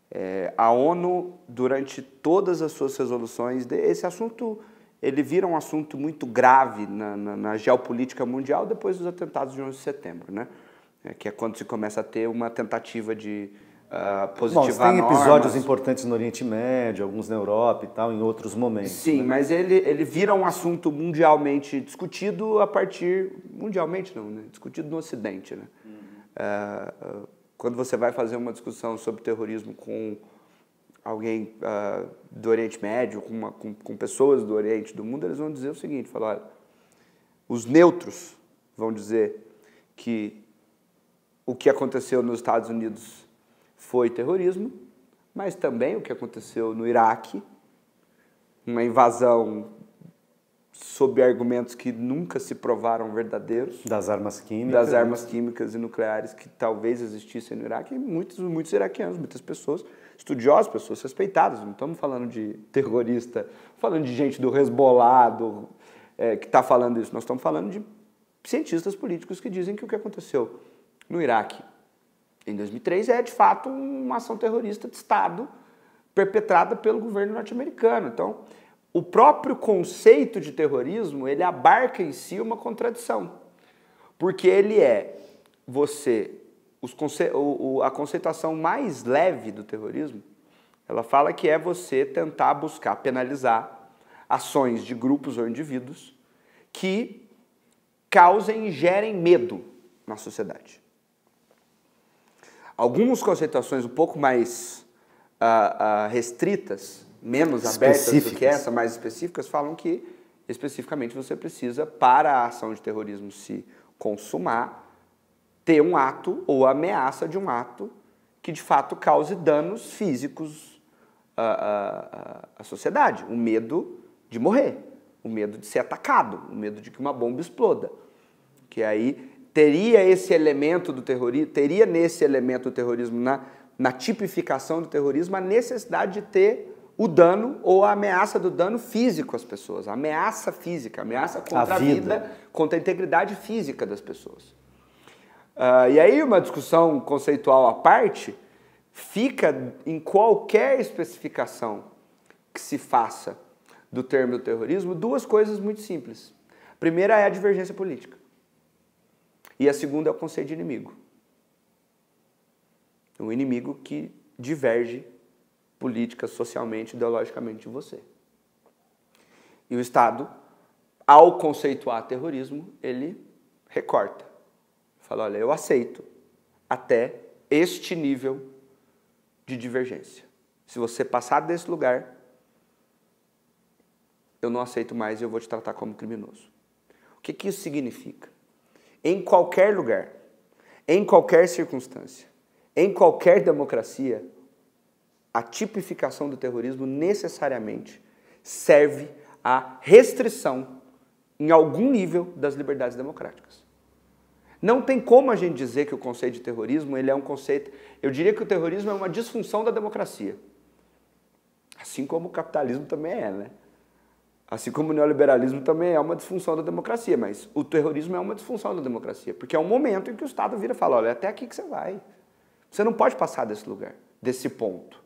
É, a ONU, durante todas as suas resoluções, esse assunto ele vira um assunto muito grave na, na, na geopolítica mundial depois dos atentados de 11 de setembro, né? É, que é quando se começa a ter uma tentativa de uh, positivar Bom, tem normas. episódios importantes no Oriente Médio, alguns na Europa e tal, em outros momentos. Sim, né? mas ele, ele vira um assunto mundialmente discutido a partir... Mundialmente não, né? Discutido no Ocidente, né? Uhum. Uh, quando você vai fazer uma discussão sobre terrorismo com alguém uh, do Oriente Médio, com, uma, com, com, pessoas do Oriente, do mundo, eles vão dizer o seguinte, falar, os neutros vão dizer que o que aconteceu nos Estados Unidos foi terrorismo, mas também o que aconteceu no Iraque, uma invasão sob argumentos que nunca se provaram verdadeiros. Das armas químicas. Das né? armas químicas e nucleares que talvez existissem no Iraque. E muitos, muitos iraquianos, muitas pessoas, estudiosas, pessoas respeitadas. Não estamos falando de terrorista, falando de gente do resbolado é, que está falando isso. Nós estamos falando de cientistas políticos que dizem que o que aconteceu no Iraque em 2003 é, de fato, uma ação terrorista de Estado perpetrada pelo governo norte-americano. Então, o próprio conceito de terrorismo ele abarca em si uma contradição, porque ele é você conce, o, o, a conceituação mais leve do terrorismo, ela fala que é você tentar buscar penalizar ações de grupos ou indivíduos que causem e gerem medo na sociedade. Algumas conceituações um pouco mais uh, uh, restritas menos abertas do que essa, mais específicas, falam que especificamente você precisa, para a ação de terrorismo se consumar, ter um ato ou ameaça de um ato que de fato cause danos físicos à, à, à sociedade. O medo de morrer, o medo de ser atacado, o medo de que uma bomba exploda. Que aí teria esse elemento do terrorismo, teria nesse elemento do terrorismo, na, na tipificação do terrorismo, a necessidade de ter o dano ou a ameaça do dano físico às pessoas, a ameaça física, a ameaça contra a vida. a vida, contra a integridade física das pessoas. Uh, e aí, uma discussão conceitual à parte, fica em qualquer especificação que se faça do termo do terrorismo duas coisas muito simples. A primeira é a divergência política, e a segunda é o conceito de inimigo. Um inimigo que diverge política, socialmente, ideologicamente de você. E o Estado, ao conceituar terrorismo, ele recorta. Fala, olha, eu aceito até este nível de divergência. Se você passar desse lugar, eu não aceito mais e eu vou te tratar como criminoso. O que, que isso significa? Em qualquer lugar, em qualquer circunstância, em qualquer democracia, a tipificação do terrorismo necessariamente serve à restrição em algum nível das liberdades democráticas. Não tem como a gente dizer que o conceito de terrorismo ele é um conceito. Eu diria que o terrorismo é uma disfunção da democracia. Assim como o capitalismo também é, né? Assim como o neoliberalismo também é uma disfunção da democracia, mas o terrorismo é uma disfunção da democracia, porque é um momento em que o Estado vira e fala: olha, até aqui que você vai. Você não pode passar desse lugar, desse ponto.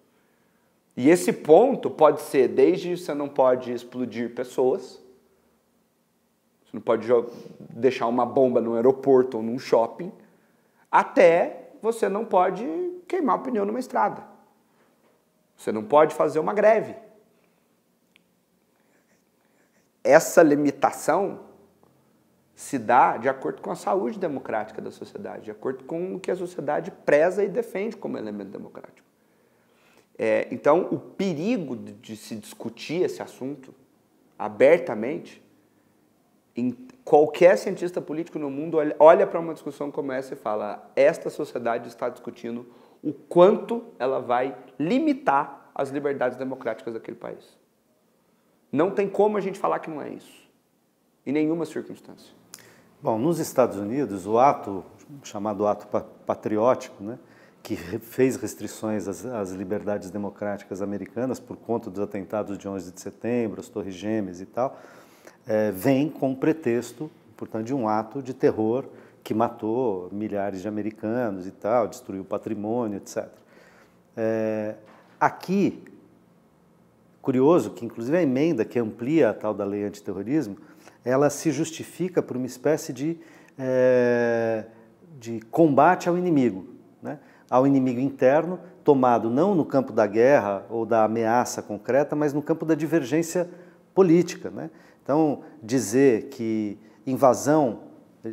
E esse ponto pode ser desde você não pode explodir pessoas, você não pode deixar uma bomba no aeroporto ou num shopping, até você não pode queimar o pneu numa estrada. Você não pode fazer uma greve. Essa limitação se dá de acordo com a saúde democrática da sociedade, de acordo com o que a sociedade preza e defende como elemento democrático. É, então, o perigo de, de, se discutir esse assunto abertamente, em, qualquer cientista político no mundo olha, olha para uma discussão como essa e fala: esta sociedade está discutindo o quanto ela vai limitar as liberdades democráticas daquele país. Não tem como a gente falar que não é isso, em nenhuma circunstância. Bom, nos Estados Unidos, o ato chamado ato patriótico, né? que fez restrições às, às, liberdades democráticas americanas por conta dos atentados de 11 de setembro, as Torres Gêmeas e tal, é, vem com pretexto, portanto, de um ato de terror que matou milhares de americanos e tal, destruiu patrimônio, etc. É, aqui, curioso que, inclusive, a emenda que amplia a tal da lei antiterrorismo, ela se justifica por uma espécie de, é, de combate ao inimigo ao inimigo interno, tomado não no campo da guerra ou da ameaça concreta, mas no campo da divergência política. Né? Então, dizer que invasão,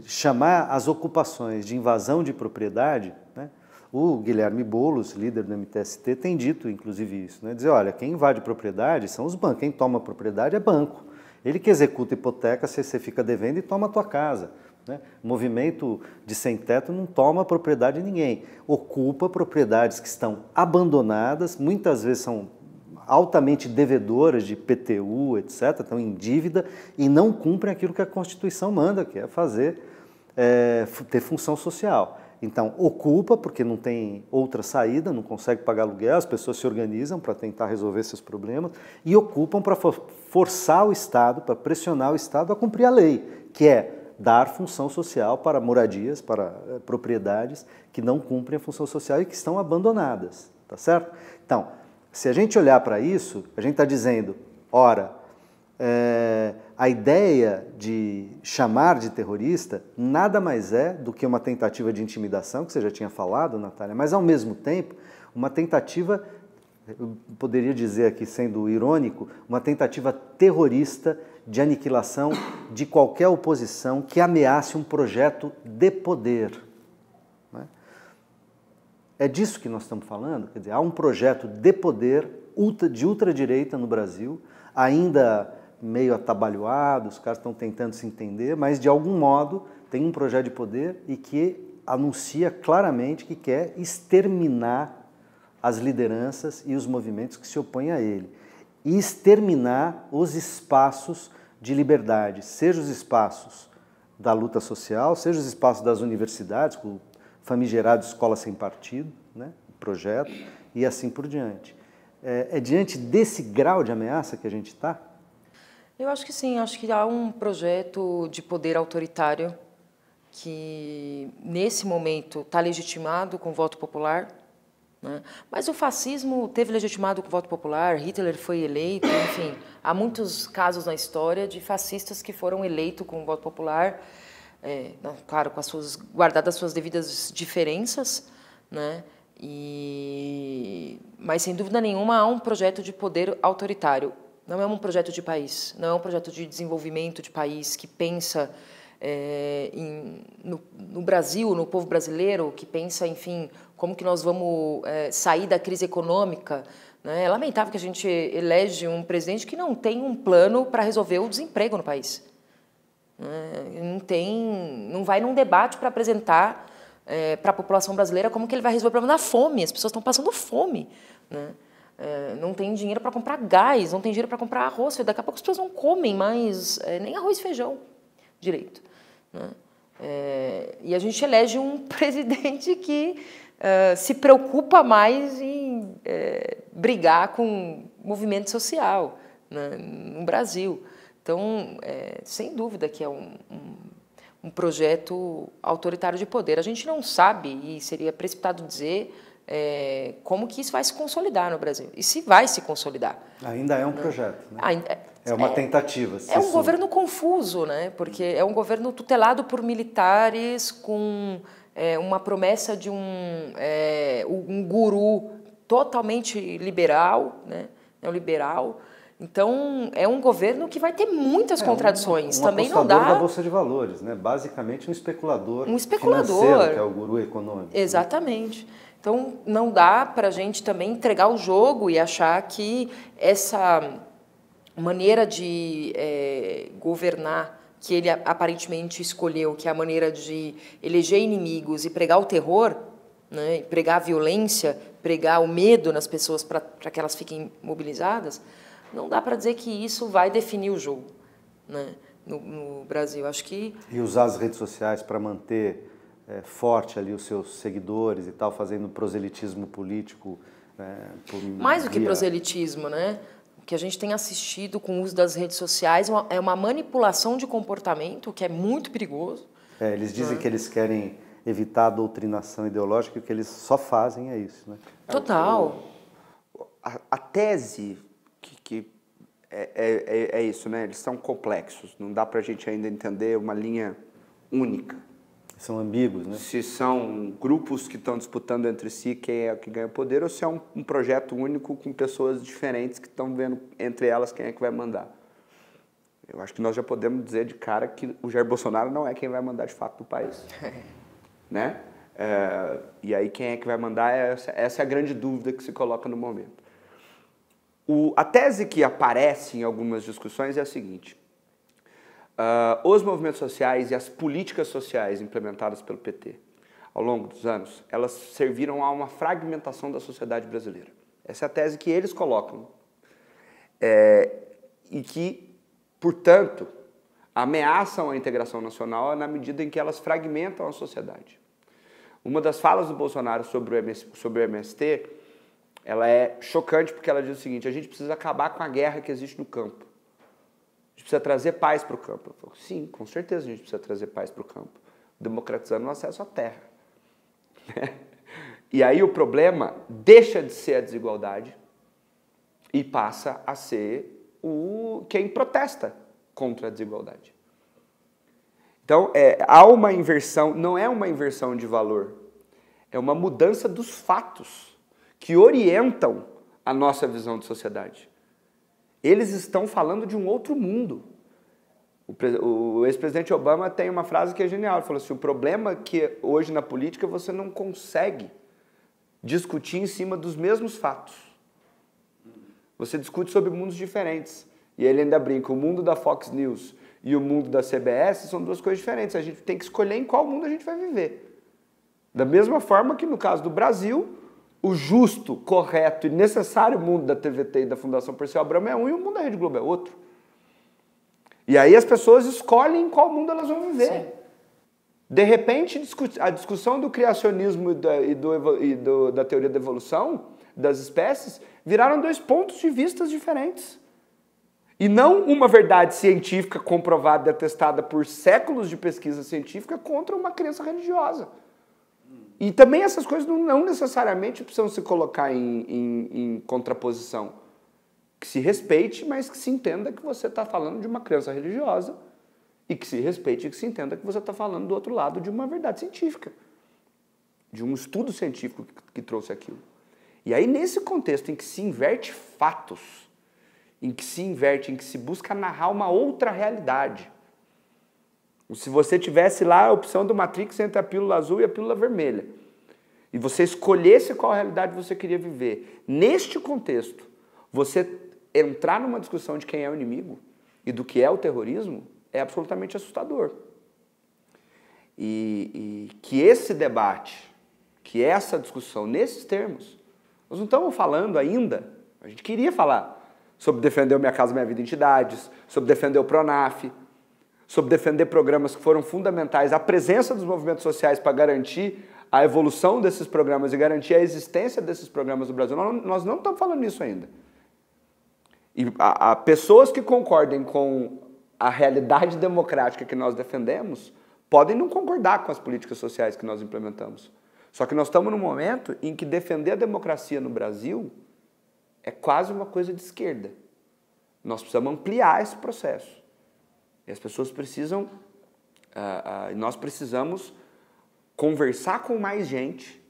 chamar as ocupações de invasão de propriedade, né? o Guilherme Boulos, líder do MTST, tem dito inclusive isso: né? dizer, olha, quem invade propriedade são os bancos, quem toma propriedade é banco. Ele que executa hipoteca, você fica devendo e toma a tua casa. Né? Movimento de sem-teto não toma propriedade de ninguém, ocupa propriedades que estão abandonadas, muitas vezes são altamente devedoras de PTU, etc., estão em dívida e não cumprem aquilo que a Constituição manda, que é fazer, é, ter função social. Então, ocupa, porque não tem outra saída, não consegue pagar aluguel, as pessoas se organizam para tentar resolver seus problemas e ocupam para forçar o Estado, para pressionar o Estado a cumprir a lei, que é dar função social para moradias, para eh, propriedades que não cumprem a função social e que estão abandonadas, tá certo? Então, se a gente olhar para isso, a gente está dizendo, ora, é, a ideia de chamar de terrorista nada mais é do que uma tentativa de intimidação, que você já tinha falado, Natália, mas ao mesmo tempo uma tentativa eu poderia dizer aqui, sendo irônico, uma tentativa terrorista de aniquilação de qualquer oposição que ameace um projeto de poder. Né? É disso que nós estamos falando? Quer dizer, há um projeto de poder de ultradireita no Brasil, ainda meio atabalhoado, os caras estão tentando se entender, mas de algum modo tem um projeto de poder e que anuncia claramente que quer exterminar as lideranças e os movimentos que se opõem a ele e exterminar os espaços de liberdade, seja os espaços da luta social, seja os espaços das universidades, com o famigerado Escola Sem Partido, né, projeto, e assim por diante. É, é diante desse grau de ameaça que a gente está? Eu acho que sim, acho que há um projeto de poder autoritário que, nesse momento, está legitimado com voto popular, né? Mas o fascismo teve legitimado com o voto popular, Hitler foi eleito, enfim, há muitos casos na história de fascistas que foram eleitos com o voto popular, é, claro, com as suas guardadas as suas devidas diferenças, né? E, mas sem dúvida nenhuma há um projeto de poder autoritário. Não é um projeto de país, não é um projeto de desenvolvimento de país que pensa é, em, no, no, Brasil, no povo brasileiro, que pensa, enfim, como que nós vamos é, sair da crise econômica. Né? É lamentável que a gente elege um presidente que não tem um plano para resolver o desemprego no país. Né? Não tem, não vai num debate para apresentar é, para a população brasileira como que ele vai resolver o problema da fome. As pessoas estão passando fome. Né? É, não tem dinheiro para comprar gás, não tem dinheiro para comprar arroz. Daqui a pouco as pessoas não comem mais é, nem arroz e feijão direito. Né? É, e a gente elege um presidente que eh, se preocupa mais em é, brigar com movimento social né, no Brasil. Então, é, sem dúvida que é um, um, um, projeto autoritário de poder. A gente não sabe, e seria precipitado dizer, é, como que isso vai se consolidar no Brasil. E se vai se consolidar. Ainda é um né? projeto, né? Ainda, é, é uma é, tentativa. É um governo confuso, né? Porque é um governo tutelado por militares com é, uma promessa de um, é, um guru totalmente liberal, né? neoliberal. Então, é um governo que vai ter muitas é, contradições. Um, um Também não dá. da bolsa de valores, né? Basicamente um especulador. Um especulador, que é o guru econômico. Né? Exatamente. Né? Então, não dá para a gente também entregar o jogo e achar que essa maneira de é, governar que ele aparentemente escolheu, que é a maneira de eleger inimigos e pregar o terror, né, pregar a violência, pregar o medo nas pessoas para que elas fiquem mobilizadas, não dá para dizer que isso vai definir o jogo né, no, no, Brasil. Acho que e usar as redes sociais para manter é, forte ali os seus seguidores e tal, fazendo proselitismo político. É, por... Mais do que proselitismo, né? que a gente tem assistido com o uso das redes sociais uma, é uma manipulação de comportamento que é muito perigoso. É, eles dizem que eles querem evitar a doutrinação ideológica e o que eles só fazem é isso. Né? É Total. O, a, a, tese que, que é, é, é, é isso, né? eles são complexos, não dá para a gente ainda entender uma linha única. São ambíguos, né? Se são grupos que estão disputando entre si quem é que ganha poder ou se é um, um projeto único com pessoas diferentes que estão vendo entre elas quem é que vai mandar. Eu acho que nós já podemos dizer de cara que o Jair Bolsonaro não é quem vai mandar de fato no país. né? É, e aí quem é que vai mandar? É essa, essa é a grande dúvida que se coloca no momento. O, a tese que aparece em algumas discussões é a seguinte: uh, os movimentos sociais e as políticas sociais implementadas pelo PT ao longo dos anos, elas serviram a uma fragmentação da sociedade brasileira. Essa é a tese que eles colocam. É, e que, portanto, ameaçam a integração nacional na medida em que elas fragmentam a sociedade. Uma das falas do Bolsonaro sobre o, MS, sobre o MST, ela é chocante porque ela diz o seguinte, a gente precisa acabar com a guerra que existe no campo gente precisa trazer paz para o campo. Eu falo, sim, com certeza a gente precisa trazer paz para o campo, democratizando o acesso à terra. e aí o problema deixa de ser a desigualdade e passa a ser o quem protesta contra a desigualdade. Então, é, há uma inversão, não é uma inversão de valor, é uma mudança dos fatos que orientam a nossa visão de sociedade. Eles estão falando de um outro mundo. O, ex-presidente Obama tem uma frase que é genial. Ele falou assim: o problema é que hoje na política você não consegue discutir em cima dos mesmos fatos. Você discute sobre mundos diferentes. E ele ainda brinca: o mundo da Fox News e o mundo da CBS são duas coisas diferentes. A gente tem que escolher em qual mundo a gente vai viver. Da mesma forma que no caso do Brasil, o justo, correto e necessário mundo da TVT e da Fundação Perseu Abramo é um e o mundo da Rede Globo é outro. E aí as pessoas escolhem em qual mundo elas vão viver. Sim. De repente, a discussão do criacionismo e, da, e, do, e do, da teoria da evolução das espécies viraram dois pontos de vista diferentes. E não uma verdade científica comprovada e atestada por séculos de pesquisa científica contra uma crença religiosa. E também essas coisas não, não necessariamente precisam se colocar em, em, em, contraposição. Que se respeite, mas que se entenda que você está falando de uma crença religiosa. E que se respeite e que se entenda que você está falando do outro lado de uma verdade científica. De um estudo científico que, que trouxe aquilo. E aí, nesse contexto em que se inverte fatos, em que se inverte, em que se busca narrar uma outra realidade, se você tivesse lá a opção do Matrix entre a pílula azul e a pílula vermelha, e você escolhesse qual realidade você queria viver, neste contexto, você entrar numa discussão de quem é o inimigo e do que é o terrorismo é absolutamente assustador. E, e que esse debate, que essa discussão nesses termos, nós não estamos falando ainda, a gente queria falar sobre defender o Minha Casa Minha Vida Entidades, sobre defender o PRONAF, sobre defender programas que foram fundamentais, a presença dos movimentos sociais para garantir a evolução desses programas e garantir a existência desses programas no Brasil. Nós não, nós não estamos falando nisso ainda. E a, a, pessoas que concordem com a realidade democrática que nós defendemos podem não concordar com as políticas sociais que nós implementamos. Só que nós estamos num momento em que defender a democracia no Brasil é quase uma coisa de esquerda. Nós precisamos ampliar esse processo. E as pessoas precisam, uh, uh, nós precisamos conversar com mais gente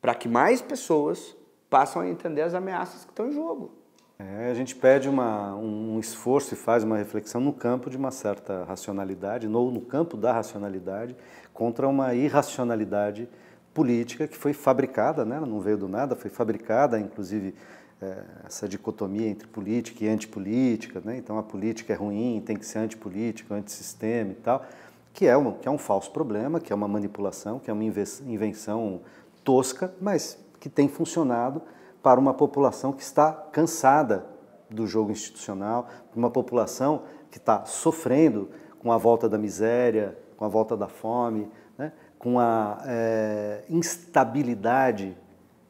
para que mais pessoas passam a entender as ameaças que estão em jogo. É, a gente pede uma, um esforço e faz uma reflexão no campo de uma certa racionalidade, ou no campo da racionalidade, contra uma irracionalidade política que foi fabricada, né? ela não veio do nada, foi fabricada, inclusive é, essa dicotomia entre política e antipolítica, né? então a política é ruim, tem que ser antipolítica, antissistema e tal, que é, um, que é um falso problema, que é uma manipulação, que é uma invenção tosca, mas que tem funcionado para uma população que está cansada do jogo institucional, uma população que está sofrendo com a volta da miséria, com a volta da fome, né? com a é, instabilidade,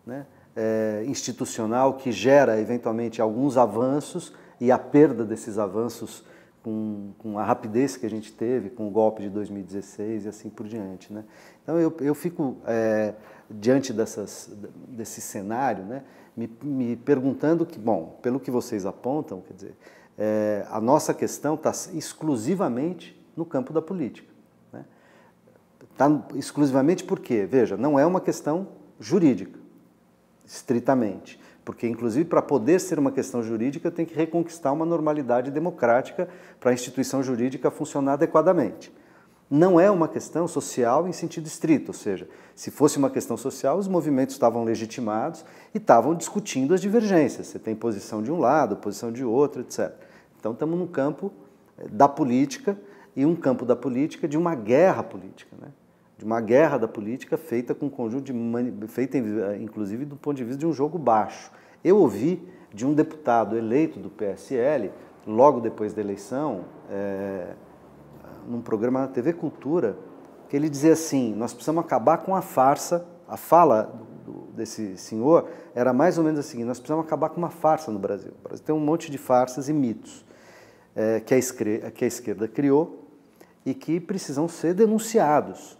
né? é, institucional que gera eventualmente alguns avanços e a perda desses avanços com, com, a rapidez que a gente teve com o golpe de 2016 e assim por diante. Né? Então eu, eu fico é, diante dessas, desse cenário né, me, me, perguntando que, bom, pelo que vocês apontam, quer dizer, é, a nossa questão está exclusivamente no campo da política. Está né? Tá exclusivamente porque, veja, não é uma questão jurídica estritamente. Porque, inclusive, para poder ser uma questão jurídica, tem que reconquistar uma normalidade democrática para a instituição jurídica funcionar adequadamente. Não é uma questão social em sentido estrito, ou seja, se fosse uma questão social, os movimentos estavam legitimados e estavam discutindo as divergências. Você tem posição de um lado, posição de outro, etc. Então, estamos num campo eh, da política e um campo da política de uma guerra política. Né? de uma guerra da política feita com um conjunto de feita eh, inclusive do ponto de vista de um jogo baixo. Eu ouvi de um deputado eleito do PSL logo depois da eleição, é... num programa na TV Cultura, que ele dizia assim: nós precisamos acabar com a farsa. A fala desse senhor era mais ou menos a assim, seguinte: nós precisamos acabar com uma farsa no Brasil. O Brasil tem um monte de farsas e mitos é... que, a que a esquerda criou e que precisam ser denunciados.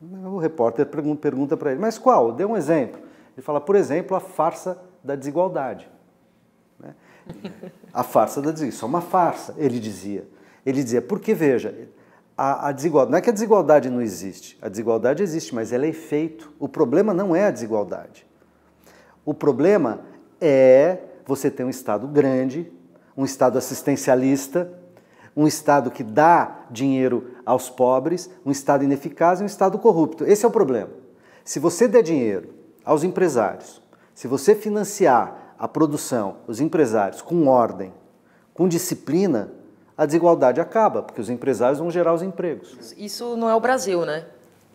O repórter pergunta para ele, mas qual? Dê um exemplo. Ele fala, por exemplo, a farsa da desigualdade. Né? A farsa da desigualdade, isso é uma farsa, ele dizia. Ele dizia, porque veja, a, a, desigualdade, não é que a desigualdade não existe, a desigualdade existe, mas ela é efeito. O problema não é a desigualdade. O problema é você ter um Estado grande, um Estado assistencialista, um Estado que dá dinheiro aos pobres, um Estado ineficaz e um Estado corrupto. Esse é o problema. Se você der dinheiro aos empresários, se você financiar a produção, os empresários, com ordem, com disciplina, a desigualdade acaba, porque os empresários vão gerar os empregos. Isso não é o Brasil, né?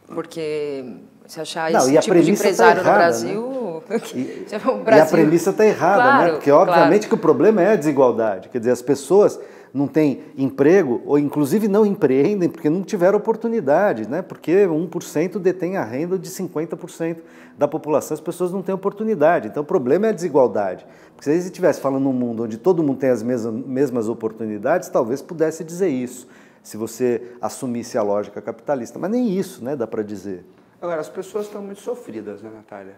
Porque se achar não, esse tipo de tá empresário né? tá errada, no Brasil, né? e, Brasil... E a premissa está errada, claro, né? Porque obviamente claro. que o problema é a desigualdade. Quer dizer, as pessoas não têm emprego, ou inclusive não empreendem porque não tiveram oportunidade, né? porque 1% detém a renda de 50% da população, as pessoas não têm oportunidade. Então o problema é a desigualdade. Porque se a gente estivesse falando num mundo onde todo mundo tem as mesmas, oportunidades, talvez pudesse dizer isso, se você assumisse a lógica capitalista. Mas nem isso né, dá para dizer. Agora, as pessoas estão muito sofridas, né, Natália?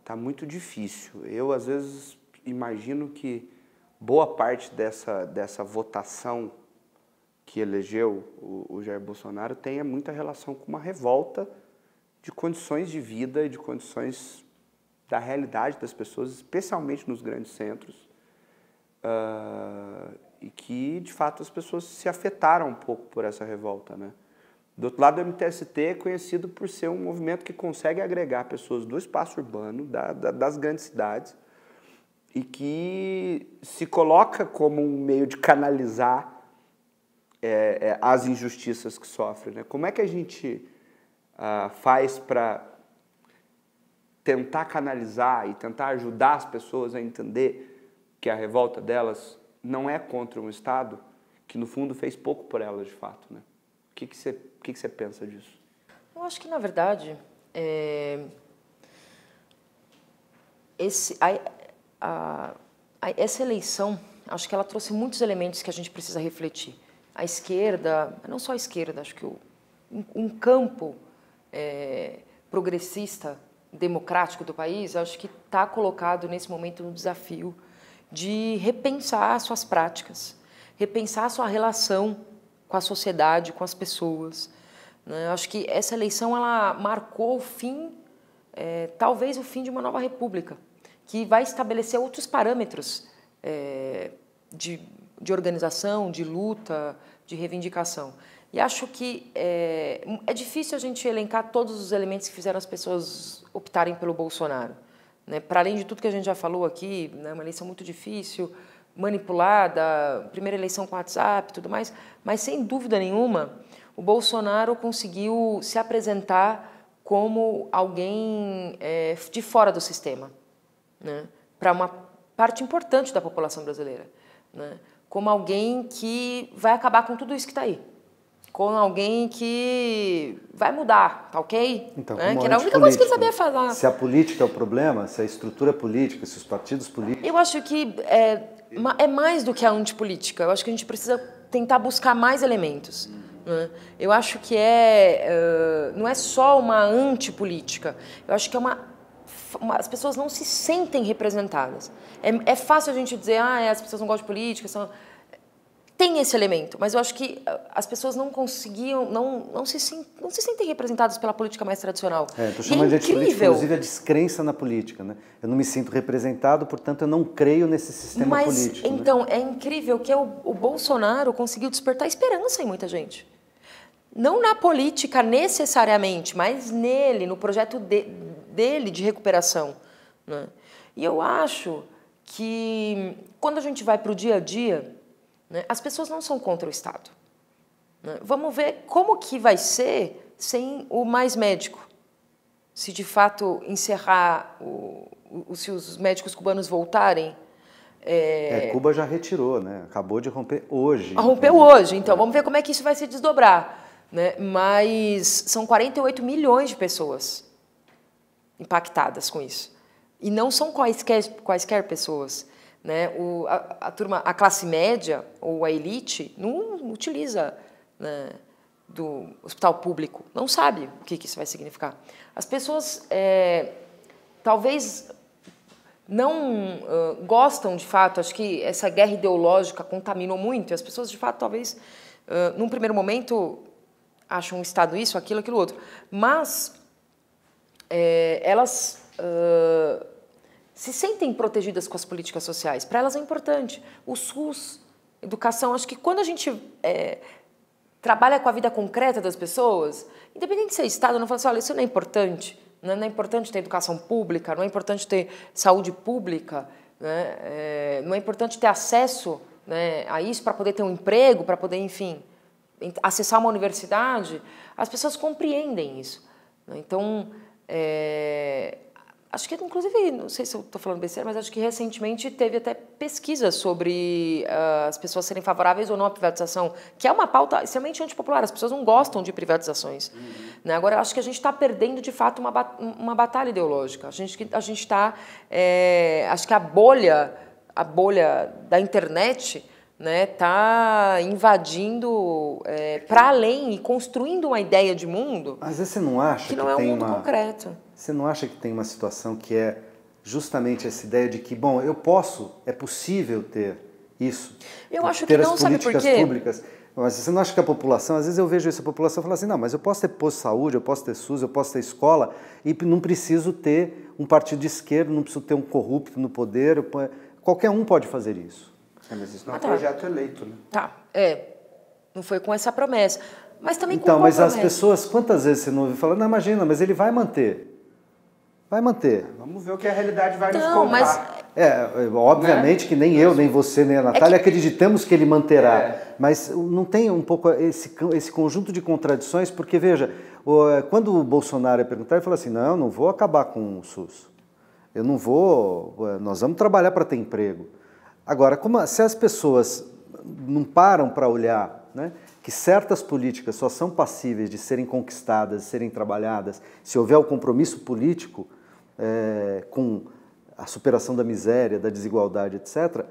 Está muito difícil. Eu, às vezes, imagino que boa parte dessa, dessa votação que elegeu o, o Jair Bolsonaro tenha é muita relação com uma revolta de condições de vida e de condições da realidade das pessoas, especialmente nos grandes centros, uh, e que de fato as pessoas se afetaram um pouco por essa revolta, né? Do outro lado, o MTST é conhecido por ser um movimento que consegue agregar pessoas do espaço urbano, da, da, das grandes cidades, e que se coloca como um meio de canalizar é, é, as injustiças que sofre. Né? Como é que a gente uh, faz para tentar canalizar e tentar ajudar as pessoas a entender que a revolta delas não é contra um Estado que, no fundo, fez pouco por elas de fato? Né? O que você que que que pensa disso? Eu acho que, na verdade, é... Esse, a, a, a, essa eleição, acho que ela trouxe muitos elementos que a gente precisa refletir. A esquerda, não só a esquerda, acho que o, um, um campo é, progressista, democrático do país, acho que está colocado nesse momento no desafio de repensar suas práticas, repensar sua relação com a sociedade, com as pessoas. Né? Acho que essa eleição ela marcou o fim, é, talvez o fim de uma nova república que vai estabelecer outros parâmetros é, de, de organização, de luta, de reivindicação. E acho que é, é, difícil a gente elencar todos os elementos que fizeram as pessoas optarem pelo Bolsonaro. Né? Para além de tudo que a gente já falou aqui, né? uma eleição muito difícil, manipulada, primeira eleição com WhatsApp tudo mais, mas sem dúvida nenhuma, o Bolsonaro conseguiu se apresentar como alguém é, de fora do sistema né, para uma parte importante da população brasileira, né, como alguém que vai acabar com tudo isso que está aí, como alguém que vai mudar, tá ok? Então, né? Que era a única coisa que ele sabia falar. Se a política é o problema, se a estrutura política, se os partidos políticos... Eu acho que é, é mais do que a antipolítica. Eu acho que a gente precisa tentar buscar mais elementos. Né. Eu acho que é, não é só uma antipolítica. Eu acho que é uma as pessoas não se sentem representadas. É, é fácil a gente dizer, ah, é, as pessoas não gostam de política, são... tem esse elemento, mas eu acho que ah, as pessoas não conseguiam, não, não, se, não se sentem representadas pela política mais tradicional. É, é incrível é de política, inclusive a descrença na política. Né? Eu não me sinto representado, portanto eu não creio nesse sistema mas, político. Né? Então, né? é incrível que é o, o Bolsonaro conseguiu despertar esperança em muita gente não na política necessariamente, mas nele, no projeto de, dele de recuperação. Né? E eu acho que quando a gente vai para o dia a dia, né, as pessoas não são contra o Estado. Né? Vamos ver como que vai ser sem o mais médico, se de fato encerrar o, o se os médicos cubanos voltarem. É... É, Cuba já retirou, né? Acabou de romper hoje. Ah, rompeu hoje, então é. vamos ver como é que isso vai se desdobrar né? mas são 48 milhões de pessoas impactadas com isso. E não são quaisquer, quaisquer pessoas. Né? O, a, a, turma, a classe média ou a elite não utiliza né, do hospital público, não sabe o que, que isso vai significar. As pessoas é, talvez não uh, gostam de fato, acho que essa guerra ideológica contaminou muito, e as pessoas de fato talvez, uh, num primeiro momento, acham um Estado isso, aquilo, aquilo outro. Mas é, elas uh, se sentem protegidas com as políticas sociais. Para elas é importante. O SUS, educação, acho que quando a gente é, trabalha com a vida concreta das pessoas, independente de ser é Estado, não fala assim, olha, isso não é importante. Não é, não é importante ter educação pública, não é importante ter saúde pública, né? É, não é importante ter acesso né, a isso para poder ter um emprego, para poder, enfim acessar uma universidade, as pessoas compreendem isso. Né? Então, é, acho que, inclusive, não sei se eu estou falando besteira, mas acho que recentemente teve até pesquisa sobre uh, as pessoas serem favoráveis ou não à privatização, que é uma pauta extremamente antipopular. As pessoas não gostam de privatizações. Uhum. Né? Agora, acho que a gente está perdendo, de fato, uma, uma batalha ideológica. A gente a está. É, acho que a bolha, a bolha da internet né, tá invadindo é, para além e construindo uma ideia de mundo. Às vezes você não acha que, que não é um mundo uma... concreto. Você não acha que tem uma situação que é justamente essa ideia de que, bom, eu posso, é possível ter isso. Eu acho ter que não, sabe por quê? Públicas. Mas você não acha que a população, às vezes eu vejo essa população falar assim, não, mas eu posso ter posto de saúde, eu posso ter SUS, eu posso ter escola, e não preciso ter um partido de esquerda, não preciso ter um corrupto no poder, qualquer um pode fazer isso. É, mas isso não ah, é um projeto eleito, né? Tá, é. Não foi com essa promessa. Mas também então, com Então, mas promessa? as pessoas, quantas vezes você não ouve falar? não, imagina, mas ele vai manter. Vai manter. É, vamos ver o que a realidade vai então, nos contar. Mas... É, é obviamente né? que nem eu, nem você, nem a Natália é que... acreditamos que ele manterá. É. Mas não tem um pouco esse, esse conjunto de contradições, porque veja, quando o Bolsonaro é perguntar ele fala assim: não, eu não vou acabar com o SUS. Eu não vou. Nós vamos trabalhar para ter emprego. Agora, como, se as pessoas não param para olhar né, que certas políticas só são passíveis de serem conquistadas, de serem trabalhadas, se houver o um compromisso político é, com a superação da miséria, da desigualdade, etc.,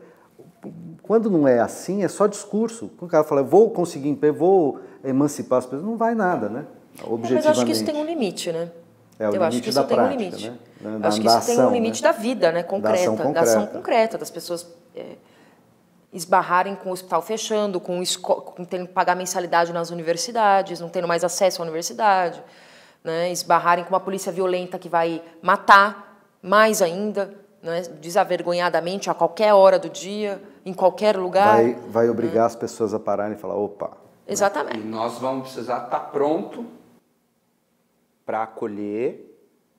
quando não é assim, é só discurso. Quando o cara fala, vou conseguir emprego, vou emancipar as pessoas, não vai nada, né? Objetivamente. É, mas eu acho que isso tem um limite, né? É, o eu acho que isso tem um limite. Né? Da, acho que isso ação, tem um limite né? da vida, né? Concreta, da ação concreta. da ação concreta, das pessoas é, esbarrarem com o hospital fechando, com, com tendo que pagar mensalidade nas universidades, não tendo mais acesso à universidade, né? esbarrarem com uma polícia violenta que vai matar mais ainda, né? desavergonhadamente, a qualquer hora do dia, em qualquer lugar. Vai, né. vai obrigar né? as pessoas a pararem e falar, opa. Né? Exatamente. E nós vamos precisar estar tá pronto para acolher,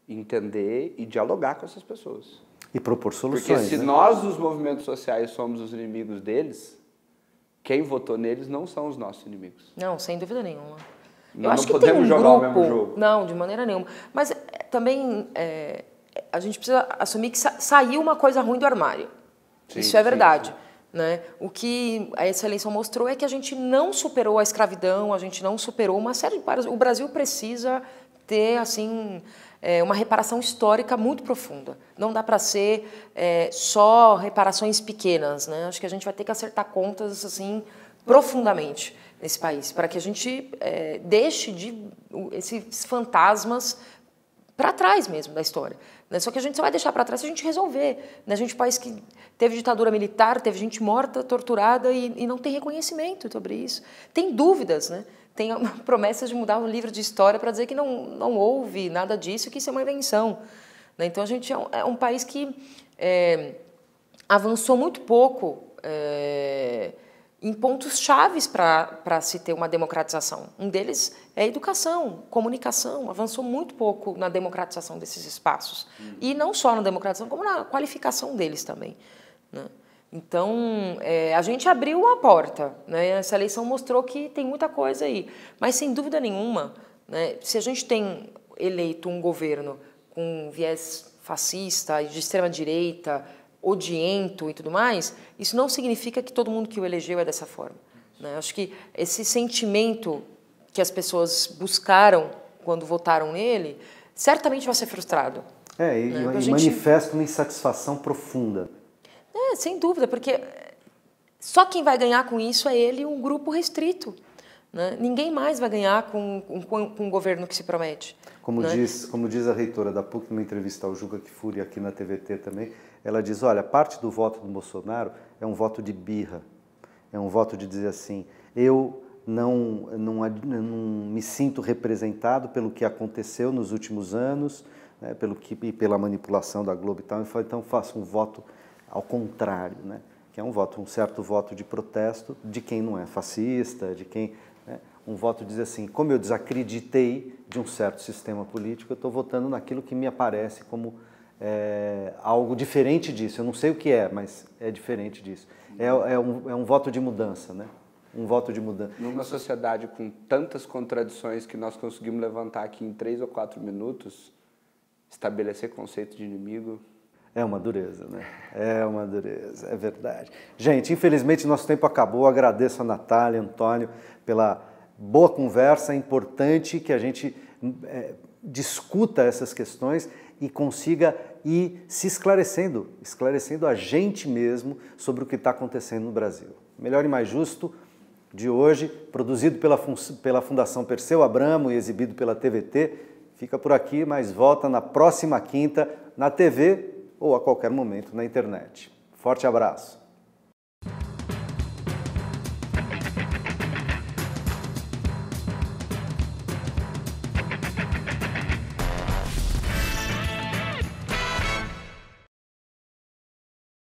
entender e dialogar com essas pessoas. E propor soluções. Porque se né? nós, os movimentos sociais, somos os inimigos deles, quem votou neles não são os nossos inimigos. Não, sem dúvida nenhuma. Nós Eu acho não que podemos tem um jogar grupo, o mesmo jogo. Não, de maneira nenhuma. Mas é, também é, a gente precisa assumir que sa saiu uma coisa ruim do armário. Sim, Isso é verdade. Sim, sim. Né? O que a excelência mostrou é que a gente não superou a escravidão, a gente não superou uma série de O Brasil precisa ter assim é, uma reparação histórica muito profunda. Não dá para ser é, só reparações pequenas, né? Acho que a gente vai ter que acertar contas assim profundamente nesse país, para que a gente é, deixe de esses fantasmas para trás mesmo da história. Né? Só que a gente só vai deixar para trás se a gente resolver. Né? A gente é um país que teve ditadura militar, teve gente morta, torturada e, e não tem reconhecimento sobre isso. Tem dúvidas, né? tem promessas de mudar o livro de história para dizer que não, não houve nada disso, que isso é uma invenção. Né? Então, a gente é um, é um país que é, avançou muito pouco é, em pontos chaves para se ter uma democratização. Um deles é educação, comunicação, avançou muito pouco na democratização desses espaços. Hum. E não só na democratização, como na qualificação deles também. Né? Então, é, a gente abriu a porta, né? Essa eleição mostrou que tem muita coisa aí. Mas, sem dúvida nenhuma, né, se a gente tem eleito um governo com viés fascista de extrema-direita, odiento e tudo mais, isso não significa que todo mundo que o elegeu é dessa forma. Né? Acho que esse sentimento que as pessoas buscaram quando votaram nele, certamente vai ser frustrado. É, e, né? Então, e gente... manifesta uma insatisfação profunda é, sem dúvida, porque só quem vai ganhar com isso é ele um grupo restrito. Né? Ninguém mais vai ganhar com, com, com, um governo que se promete. Como, né? diz, como diz a reitora da PUC numa entrevista ao Juca Kifuri aqui na TVT também, ela diz, olha, parte do voto do Bolsonaro é um voto de birra, é um voto de dizer assim, eu não, não, não me sinto representado pelo que aconteceu nos últimos anos, né, pelo que, e pela manipulação da Globo e tal, então faço um voto ao contrário, né? que é um voto, um certo voto de protesto de quem não é fascista, de quem. Né? Um voto diz assim: como eu desacreditei de um certo sistema político, eu estou votando naquilo que me aparece como é, algo diferente disso. Eu não sei o que é, mas é diferente disso. É, é, um, é um voto de mudança, né? um voto de mudança. Numa sociedade com tantas contradições que nós conseguimos levantar aqui em três ou quatro minutos, estabelecer conceito de inimigo é uma dureza, né? É uma dureza, é verdade. Gente, infelizmente nosso tempo acabou. Agradeço a Natália, Antônio, pela boa conversa. É importante que a gente é, discuta essas questões e consiga ir se esclarecendo, esclarecendo a gente mesmo sobre o que está acontecendo no Brasil. Melhor e Mais Justo de hoje, produzido pela, pela Fundação Perseu Abramo e exibido pela TVT, fica por aqui, mas volta na próxima quinta na TV ou a qualquer momento na internet. Forte abraço!